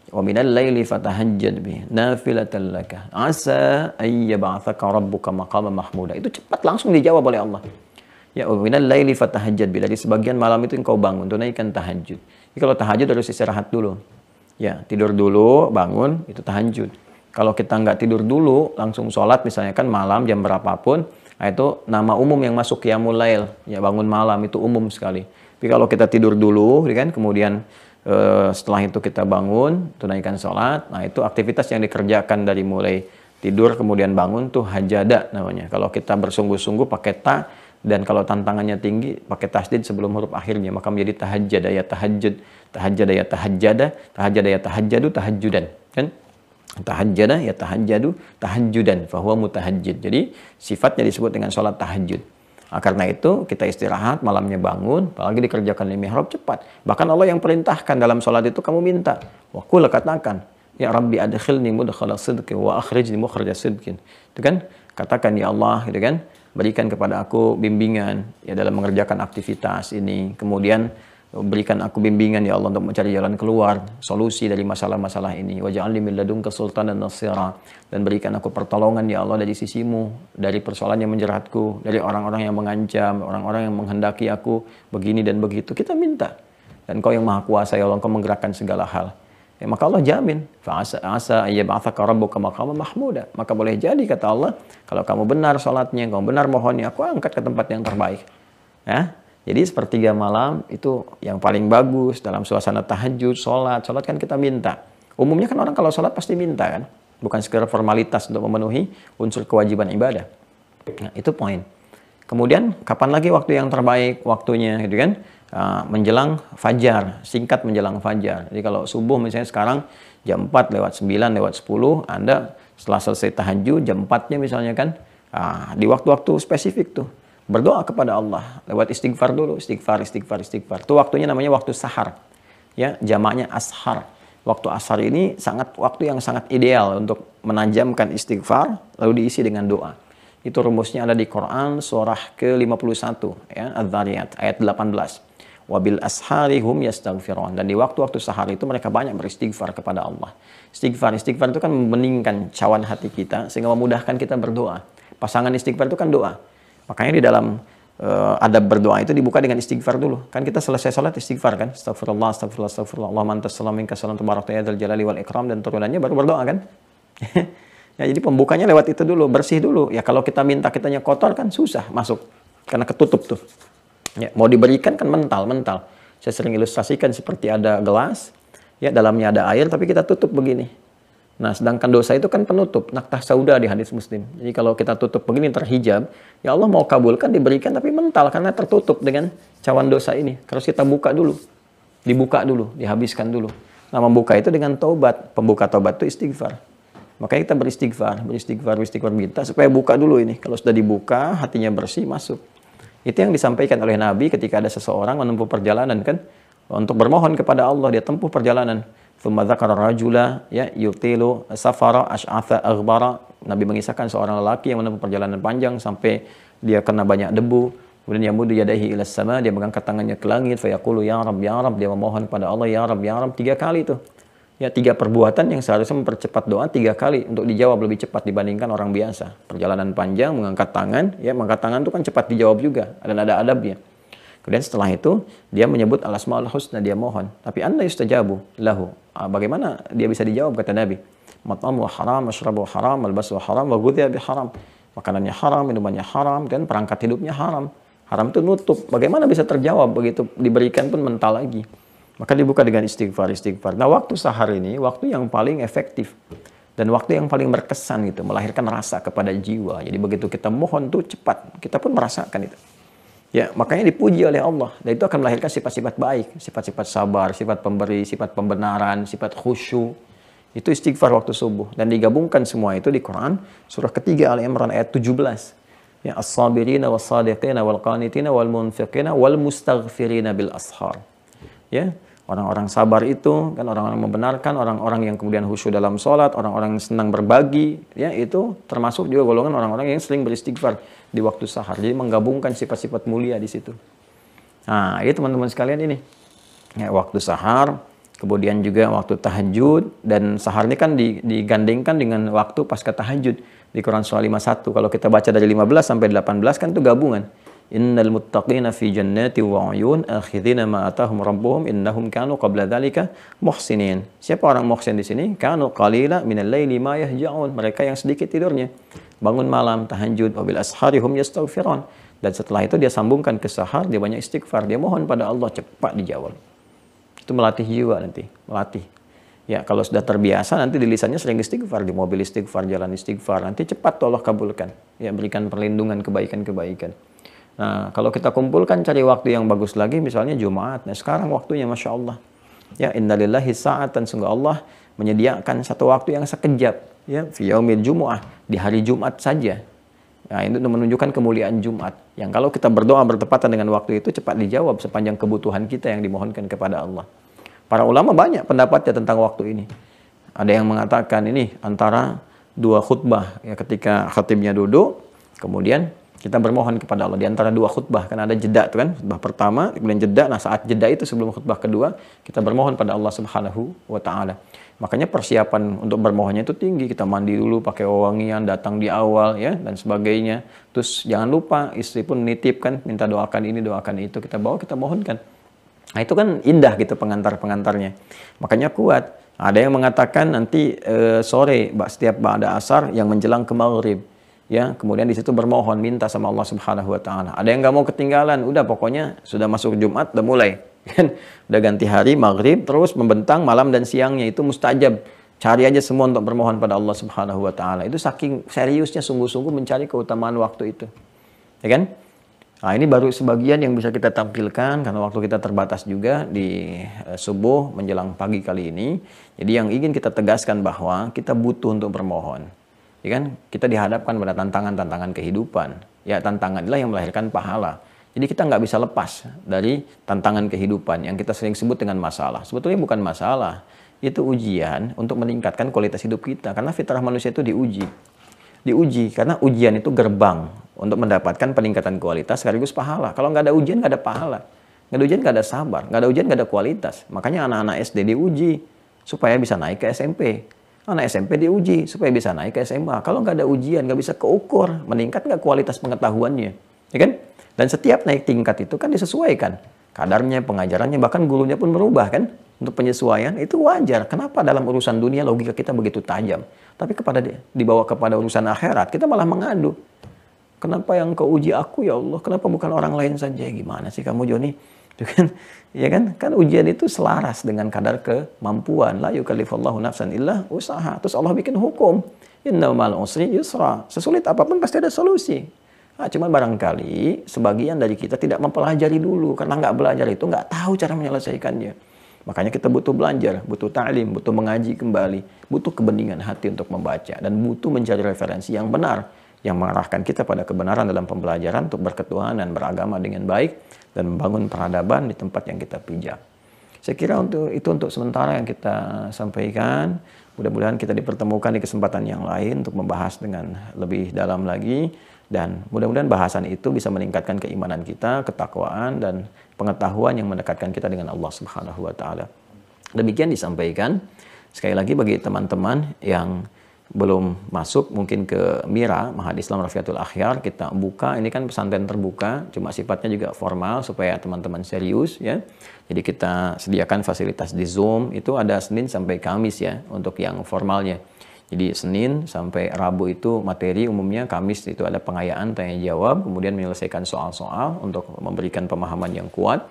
Wa minal laili fatahajjad bi nafilatan laka asa ayya yab'athaka rabbuka maqama mahmuda. Itu cepat langsung dijawab oleh Allah. Ya wa minal laili fatahajjad bi dari sebagian malam itu engkau bangun tunaikan tahajud. Jadi kalau tahajud harus istirahat dulu. Ya, tidur dulu, bangun, itu tahajud. Kalau kita nggak tidur dulu, langsung sholat misalnya kan malam jam berapapun, nah itu nama umum yang masuk yang Lail, ya bangun malam itu umum sekali. Tapi kalau kita tidur dulu, ya kan kemudian eh, setelah itu kita bangun, tunaikan sholat, nah itu aktivitas yang dikerjakan dari mulai tidur kemudian bangun tuh hajada namanya. Kalau kita bersungguh-sungguh pakai tak dan kalau tantangannya tinggi pakai tasdid sebelum huruf akhirnya maka menjadi tahajjud ya tahajjud tahajjud ya tahajjada tahajjud ya tahajjadu tahajjudan kan tahajjada ya tahajjadu tahajjudan fahuwa mutahajjid jadi sifatnya disebut dengan sholat tahajjud nah, karena itu kita istirahat malamnya bangun apalagi dikerjakan lima mihrab cepat bahkan Allah yang perintahkan dalam sholat itu kamu minta wakul katakan ya Rabbi adkhilni mudkhala sidqi wa akhrijni mukhraja sidqin itu kan katakan ya Allah gitu kan berikan kepada aku bimbingan ya dalam mengerjakan aktivitas ini. Kemudian oh, berikan aku bimbingan ya Allah untuk mencari jalan keluar, solusi dari masalah-masalah ini. Waj'alni min ladunka sultanan nasira dan berikan aku pertolongan ya Allah dari sisimu, dari persoalan yang menjeratku, dari orang-orang yang mengancam, orang-orang yang menghendaki aku begini dan begitu. Kita minta. Dan kau yang maha kuasa ya Allah, kau menggerakkan segala hal. Ya, maka Allah jamin, fa'asa asa rabbuka maqama mahmuda. Maka boleh jadi kata Allah, kalau kamu benar salatnya, kamu benar mohonnya, aku angkat ke tempat yang terbaik. Ya. Jadi sepertiga malam itu yang paling bagus dalam suasana tahajud, sholat sholat kan kita minta. Umumnya kan orang kalau sholat pasti minta kan, bukan sekedar formalitas untuk memenuhi unsur kewajiban ibadah. Nah, itu poin. Kemudian kapan lagi waktu yang terbaik waktunya gitu kan? Uh, menjelang fajar, singkat menjelang fajar. Jadi kalau subuh misalnya sekarang jam 4 lewat 9 lewat 10, Anda setelah selesai tahajud jam 4 misalnya kan uh, di waktu-waktu spesifik tuh berdoa kepada Allah lewat istighfar dulu, istighfar, istighfar, istighfar. Itu waktunya namanya waktu sahar. Ya, jamaknya ashar. Waktu ashar ini sangat waktu yang sangat ideal untuk menajamkan istighfar lalu diisi dengan doa. Itu rumusnya ada di Quran surah ke-51 ya, Az-Zariyat ayat 18. Wabil ashari hum yastaghfirun. Dan di waktu-waktu sehari itu mereka banyak beristighfar kepada Allah. Istighfar, istighfar itu kan membeningkan cawan hati kita sehingga memudahkan kita berdoa. Pasangan istighfar itu kan doa. Makanya di dalam uh, adab berdoa itu dibuka dengan istighfar dulu. Kan kita selesai salat istighfar kan? Astagfirullah, astagfirullah, astagfirullah. Allahumma antas salam minka salam tabarak ya dzal jalali wal ikram dan turunannya baru berdoa kan? Ya, jadi pembukanya lewat itu dulu, bersih dulu. Ya kalau kita minta kitanya kotor kan susah masuk karena ketutup tuh. Ya, mau diberikan kan mental, mental. Saya sering ilustrasikan seperti ada gelas, ya dalamnya ada air tapi kita tutup begini. Nah, sedangkan dosa itu kan penutup, naktah sauda di hadis muslim. Jadi kalau kita tutup begini terhijab, ya Allah mau kabulkan diberikan tapi mental karena tertutup dengan cawan dosa ini. Harus kita buka dulu. Dibuka dulu, dihabiskan dulu. Nah, membuka itu dengan taubat. Pembuka taubat itu istighfar. Makanya kita beristighfar, beristighfar, beristighfar minta supaya buka dulu ini. Kalau sudah dibuka, hatinya bersih, masuk. Itu yang disampaikan oleh Nabi ketika ada seseorang menempuh perjalanan kan untuk bermohon kepada Allah dia tempuh perjalanan. rajula ya yutilu safara ash'atha aghbara. Nabi mengisahkan seorang lelaki yang menempuh perjalanan panjang sampai dia kena banyak debu. Kemudian mudu yadahi ilas sama, dia mengangkat tangannya ke langit, fayaqulu ya Rabb ya Rabb, dia memohon kepada Allah ya Rabb ya Rabb tiga kali itu ya tiga perbuatan yang seharusnya mempercepat doa tiga kali untuk dijawab lebih cepat dibandingkan orang biasa. Perjalanan panjang, mengangkat tangan, ya mengangkat tangan itu kan cepat dijawab juga, dan ada adabnya. Kemudian setelah itu dia menyebut al-asmaul husna dia mohon. Tapi anda yustajabu lahu. Ah, bagaimana dia bisa dijawab kata Nabi? Mat'amu haram, masyrabu haram, malbasu haram, wa bi haram. Makanannya haram, minumannya haram, dan perangkat hidupnya haram. Haram itu nutup. Bagaimana bisa terjawab begitu diberikan pun mental lagi. Maka dibuka dengan istighfar, istighfar. Nah waktu sahar ini waktu yang paling efektif dan waktu yang paling berkesan gitu, melahirkan rasa kepada jiwa. Jadi begitu kita mohon tuh cepat, kita pun merasakan itu. Ya, makanya dipuji oleh Allah dan itu akan melahirkan sifat-sifat baik, sifat-sifat sabar, sifat pemberi, sifat pembenaran, sifat khusyuk. Itu istighfar waktu subuh dan digabungkan semua itu di Quran surah ketiga Al Imran ayat 17 ya as-sabirina was-sadiqina wal-qanitina wal-munfiqina wal-mustaghfirina bil ashar ya Orang-orang sabar itu kan orang-orang membenarkan, orang-orang yang kemudian khusyuk dalam sholat, orang-orang yang senang berbagi, ya itu termasuk juga golongan orang-orang yang sering beristighfar di waktu sahar. Jadi menggabungkan sifat-sifat mulia di situ. Nah, ini teman-teman sekalian ini. Ya, waktu sahar, kemudian juga waktu tahajud dan sahar ini kan digandengkan dengan waktu pasca tahajud di Quran surah 51. Kalau kita baca dari 15 sampai 18 kan itu gabungan. Innal muttaqina fi jannati wa uyun akhidhina ma atahum rabbuhum innahum kanu qabla dhalika muhsinin. Siapa orang muhsin di sini? Kanu qalila minal laili ma yahja'un. Mereka yang sedikit tidurnya. Bangun malam, tahajud, wabil ashari hum yastaghfirun. Dan setelah itu dia sambungkan ke sahar, dia banyak istighfar, dia mohon pada Allah cepat dijawab. Itu melatih jiwa nanti, melatih. Ya, kalau sudah terbiasa nanti di lisannya sering istighfar, di mobil istighfar, jalan istighfar, nanti cepat Allah kabulkan. Ya, berikan perlindungan kebaikan-kebaikan. Nah, kalau kita kumpulkan cari waktu yang bagus lagi, misalnya Jumat. Nah, sekarang waktunya Masya Allah. Ya, innalillahi dan Sungguh Allah menyediakan satu waktu yang sekejap. Ya, fiyaumil Jumu'ah. Di hari Jumat saja. Nah, itu menunjukkan kemuliaan Jumat. Yang kalau kita berdoa bertepatan dengan waktu itu cepat dijawab sepanjang kebutuhan kita yang dimohonkan kepada Allah. Para ulama banyak pendapatnya tentang waktu ini. Ada yang mengatakan ini antara dua khutbah ya ketika khatibnya duduk kemudian kita bermohon kepada Allah di antara dua khutbah karena ada jeda tuh kan khutbah pertama kemudian jeda nah saat jeda itu sebelum khutbah kedua kita bermohon pada Allah Subhanahu wa taala makanya persiapan untuk bermohonnya itu tinggi kita mandi dulu pakai wangian datang di awal ya dan sebagainya terus jangan lupa istri pun nitip kan minta doakan ini doakan itu kita bawa kita mohonkan nah itu kan indah gitu pengantar-pengantarnya makanya kuat ada yang mengatakan nanti e, sore setiap ada asar yang menjelang ke maghrib ya kemudian di situ bermohon minta sama Allah Subhanahu wa taala. Ada yang nggak mau ketinggalan, udah pokoknya sudah masuk Jumat udah mulai. Kan udah ganti hari maghrib terus membentang malam dan siangnya itu mustajab. Cari aja semua untuk bermohon pada Allah Subhanahu wa taala. Itu saking seriusnya sungguh-sungguh mencari keutamaan waktu itu. Ya kan? Nah, ini baru sebagian yang bisa kita tampilkan karena waktu kita terbatas juga di eh, subuh menjelang pagi kali ini. Jadi yang ingin kita tegaskan bahwa kita butuh untuk bermohon ya kan kita dihadapkan pada tantangan-tantangan kehidupan ya tantangan inilah yang melahirkan pahala jadi kita nggak bisa lepas dari tantangan kehidupan yang kita sering sebut dengan masalah sebetulnya bukan masalah itu ujian untuk meningkatkan kualitas hidup kita karena fitrah manusia itu diuji diuji karena ujian itu gerbang untuk mendapatkan peningkatan kualitas sekaligus pahala kalau nggak ada ujian nggak ada pahala nggak ada ujian nggak ada sabar nggak ada ujian nggak ada kualitas makanya anak-anak SD diuji supaya bisa naik ke SMP Anak SMP diuji supaya bisa naik ke SMA. Kalau nggak ada ujian, nggak bisa keukur. Meningkat nggak kualitas pengetahuannya. Ya kan? Dan setiap naik tingkat itu kan disesuaikan. Kadarnya, pengajarannya, bahkan gurunya pun berubah kan. Untuk penyesuaian itu wajar. Kenapa dalam urusan dunia logika kita begitu tajam? Tapi kepada dibawa kepada urusan akhirat, kita malah mengadu. Kenapa yang keuji aku ya Allah? Kenapa bukan orang lain saja? Gimana sih kamu Joni? Itu kan, ya kan? Kan ujian itu selaras dengan kadar kemampuan. La yukallifullahu nafsan illa usaha. Terus Allah bikin hukum. Innamal usri yusra. Sesulit apapun pasti ada solusi. Nah, cuman barangkali sebagian dari kita tidak mempelajari dulu karena nggak belajar itu nggak tahu cara menyelesaikannya. Makanya kita butuh belajar, butuh ta'lim, butuh mengaji kembali, butuh kebeningan hati untuk membaca dan butuh mencari referensi yang benar yang mengarahkan kita pada kebenaran dalam pembelajaran untuk berketuhanan dan beragama dengan baik dan membangun peradaban di tempat yang kita pijak. Saya kira untuk itu untuk sementara yang kita sampaikan. Mudah-mudahan kita dipertemukan di kesempatan yang lain untuk membahas dengan lebih dalam lagi dan mudah-mudahan bahasan itu bisa meningkatkan keimanan kita, ketakwaan dan pengetahuan yang mendekatkan kita dengan Allah Subhanahu wa taala. Demikian disampaikan. Sekali lagi bagi teman-teman yang belum masuk mungkin ke Mira, Mahat Islam Rafiatul Akhyar, kita buka, ini kan pesantren terbuka, cuma sifatnya juga formal supaya teman-teman serius ya. Jadi kita sediakan fasilitas di Zoom, itu ada Senin sampai Kamis ya, untuk yang formalnya. Jadi Senin sampai Rabu itu materi umumnya, Kamis itu ada pengayaan tanya jawab, kemudian menyelesaikan soal-soal untuk memberikan pemahaman yang kuat.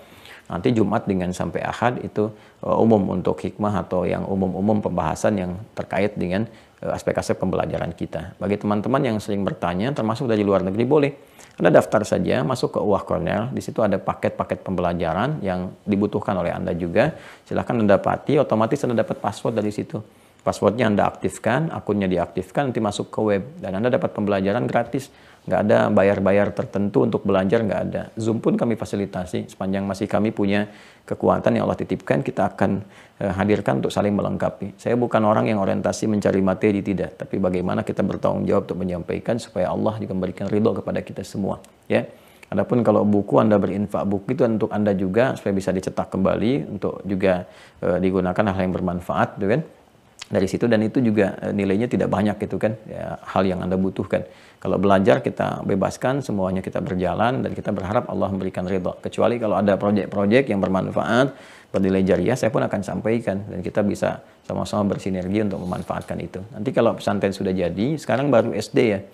Nanti Jumat dengan sampai Ahad itu uh, umum untuk hikmah atau yang umum-umum pembahasan yang terkait dengan Eh, aspek-aspek pembelajaran kita. Bagi teman-teman yang sering bertanya, termasuk dari luar negeri boleh. Anda daftar saja, masuk ke UAH Cornell, di situ ada paket-paket pembelajaran yang dibutuhkan oleh Anda juga. Silahkan Anda dapati, otomatis Anda dapat password dari situ. Passwordnya Anda aktifkan, akunnya diaktifkan, nanti masuk ke web, dan Anda dapat pembelajaran gratis nggak ada bayar-bayar tertentu untuk belajar nggak ada. Zoom pun kami fasilitasi sepanjang masih kami punya kekuatan yang Allah titipkan kita akan eh, hadirkan untuk saling melengkapi. Saya bukan orang yang orientasi mencari materi tidak, tapi bagaimana kita bertanggung jawab untuk menyampaikan supaya Allah juga memberikan ridho kepada kita semua, ya. Adapun kalau buku Anda berinfak buku itu untuk Anda juga supaya bisa dicetak kembali untuk juga e, digunakan hal yang bermanfaat, gitu kan? dari situ dan itu juga eh, nilainya tidak banyak gitu kan ya, hal yang anda butuhkan kalau belajar kita bebaskan semuanya kita berjalan dan kita berharap Allah memberikan ridho kecuali kalau ada proyek-proyek yang bermanfaat bernilai jariah saya pun akan sampaikan dan kita bisa sama-sama bersinergi untuk memanfaatkan itu nanti kalau pesantren sudah jadi sekarang baru SD ya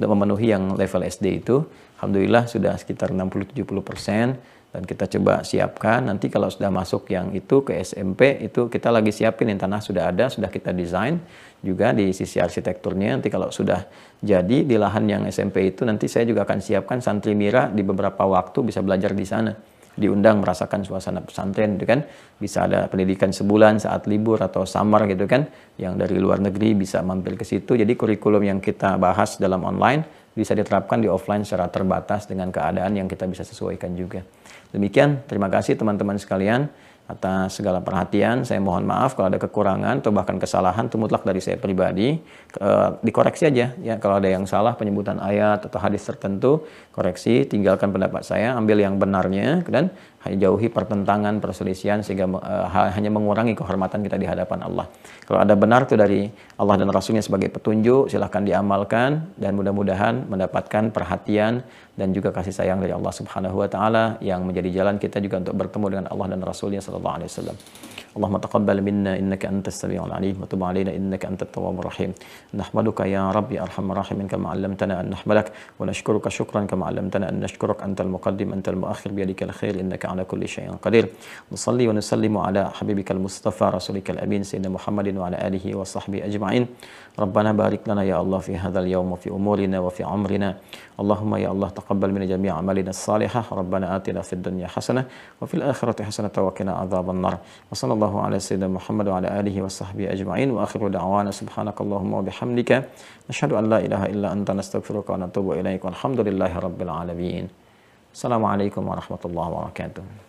untuk memenuhi yang level SD itu Alhamdulillah sudah sekitar 60-70 persen dan kita coba siapkan nanti kalau sudah masuk yang itu ke SMP itu kita lagi siapin yang tanah sudah ada sudah kita desain juga di sisi arsitekturnya nanti kalau sudah jadi di lahan yang SMP itu nanti saya juga akan siapkan santri mira di beberapa waktu bisa belajar di sana diundang merasakan suasana pesantren gitu kan bisa ada pendidikan sebulan saat libur atau summer gitu kan yang dari luar negeri bisa mampir ke situ jadi kurikulum yang kita bahas dalam online bisa diterapkan di offline secara terbatas dengan keadaan yang kita bisa sesuaikan juga. Demikian, terima kasih teman-teman sekalian atas segala perhatian. Saya mohon maaf kalau ada kekurangan atau bahkan kesalahan itu mutlak dari saya pribadi. E, dikoreksi aja ya kalau ada yang salah penyebutan ayat atau hadis tertentu, koreksi, tinggalkan pendapat saya, ambil yang benarnya dan jauhi pertentangan, perselisihan sehingga e, hanya mengurangi kehormatan kita di hadapan Allah. Kalau ada benar itu dari Allah dan Rasulnya sebagai petunjuk, silahkan diamalkan dan mudah-mudahan mendapatkan perhatian dan juga kasih sayang dari Allah Subhanahu wa taala yang menjadi jalan kita juga untuk bertemu dengan Allah dan Rasulnya sallallahu alaihi wasallam. Allahumma taqabbal minna innaka antas samiul alim wa tub alaina innaka antat tawwabur rahim. Nahmaduka ya Rabbi arhamar rahimin kama 'allamtana an nahmadak wa nashkuruka shukran kama 'allamtana an nashkuruk antal muqaddim antal muakhir bi yadikal khair innaka ala kulli shay'in qadir. Nusalli wa nusallimu ala habibikal mustafa rasulikal amin sayyidina Muhammadin wa ala alihi wa sahbihi ajma'in. ربنا بارك لنا يا الله في هذا اليوم وفي أمورنا وفي عمرنا اللهم يا الله تقبل من جميع أعمالنا الصالحة ربنا آتنا في الدنيا حسنة وفي الآخرة حسنة وقنا عذاب النار وصلى الله على سيدنا محمد وعلى آله وصحبه أجمعين وآخر دعوانا سبحانك اللهم وبحمدك نشهد أن لا إله إلا أنت نستغفرك ونتوب إليك والحمد لله رب العالمين السلام عليكم ورحمة الله وبركاته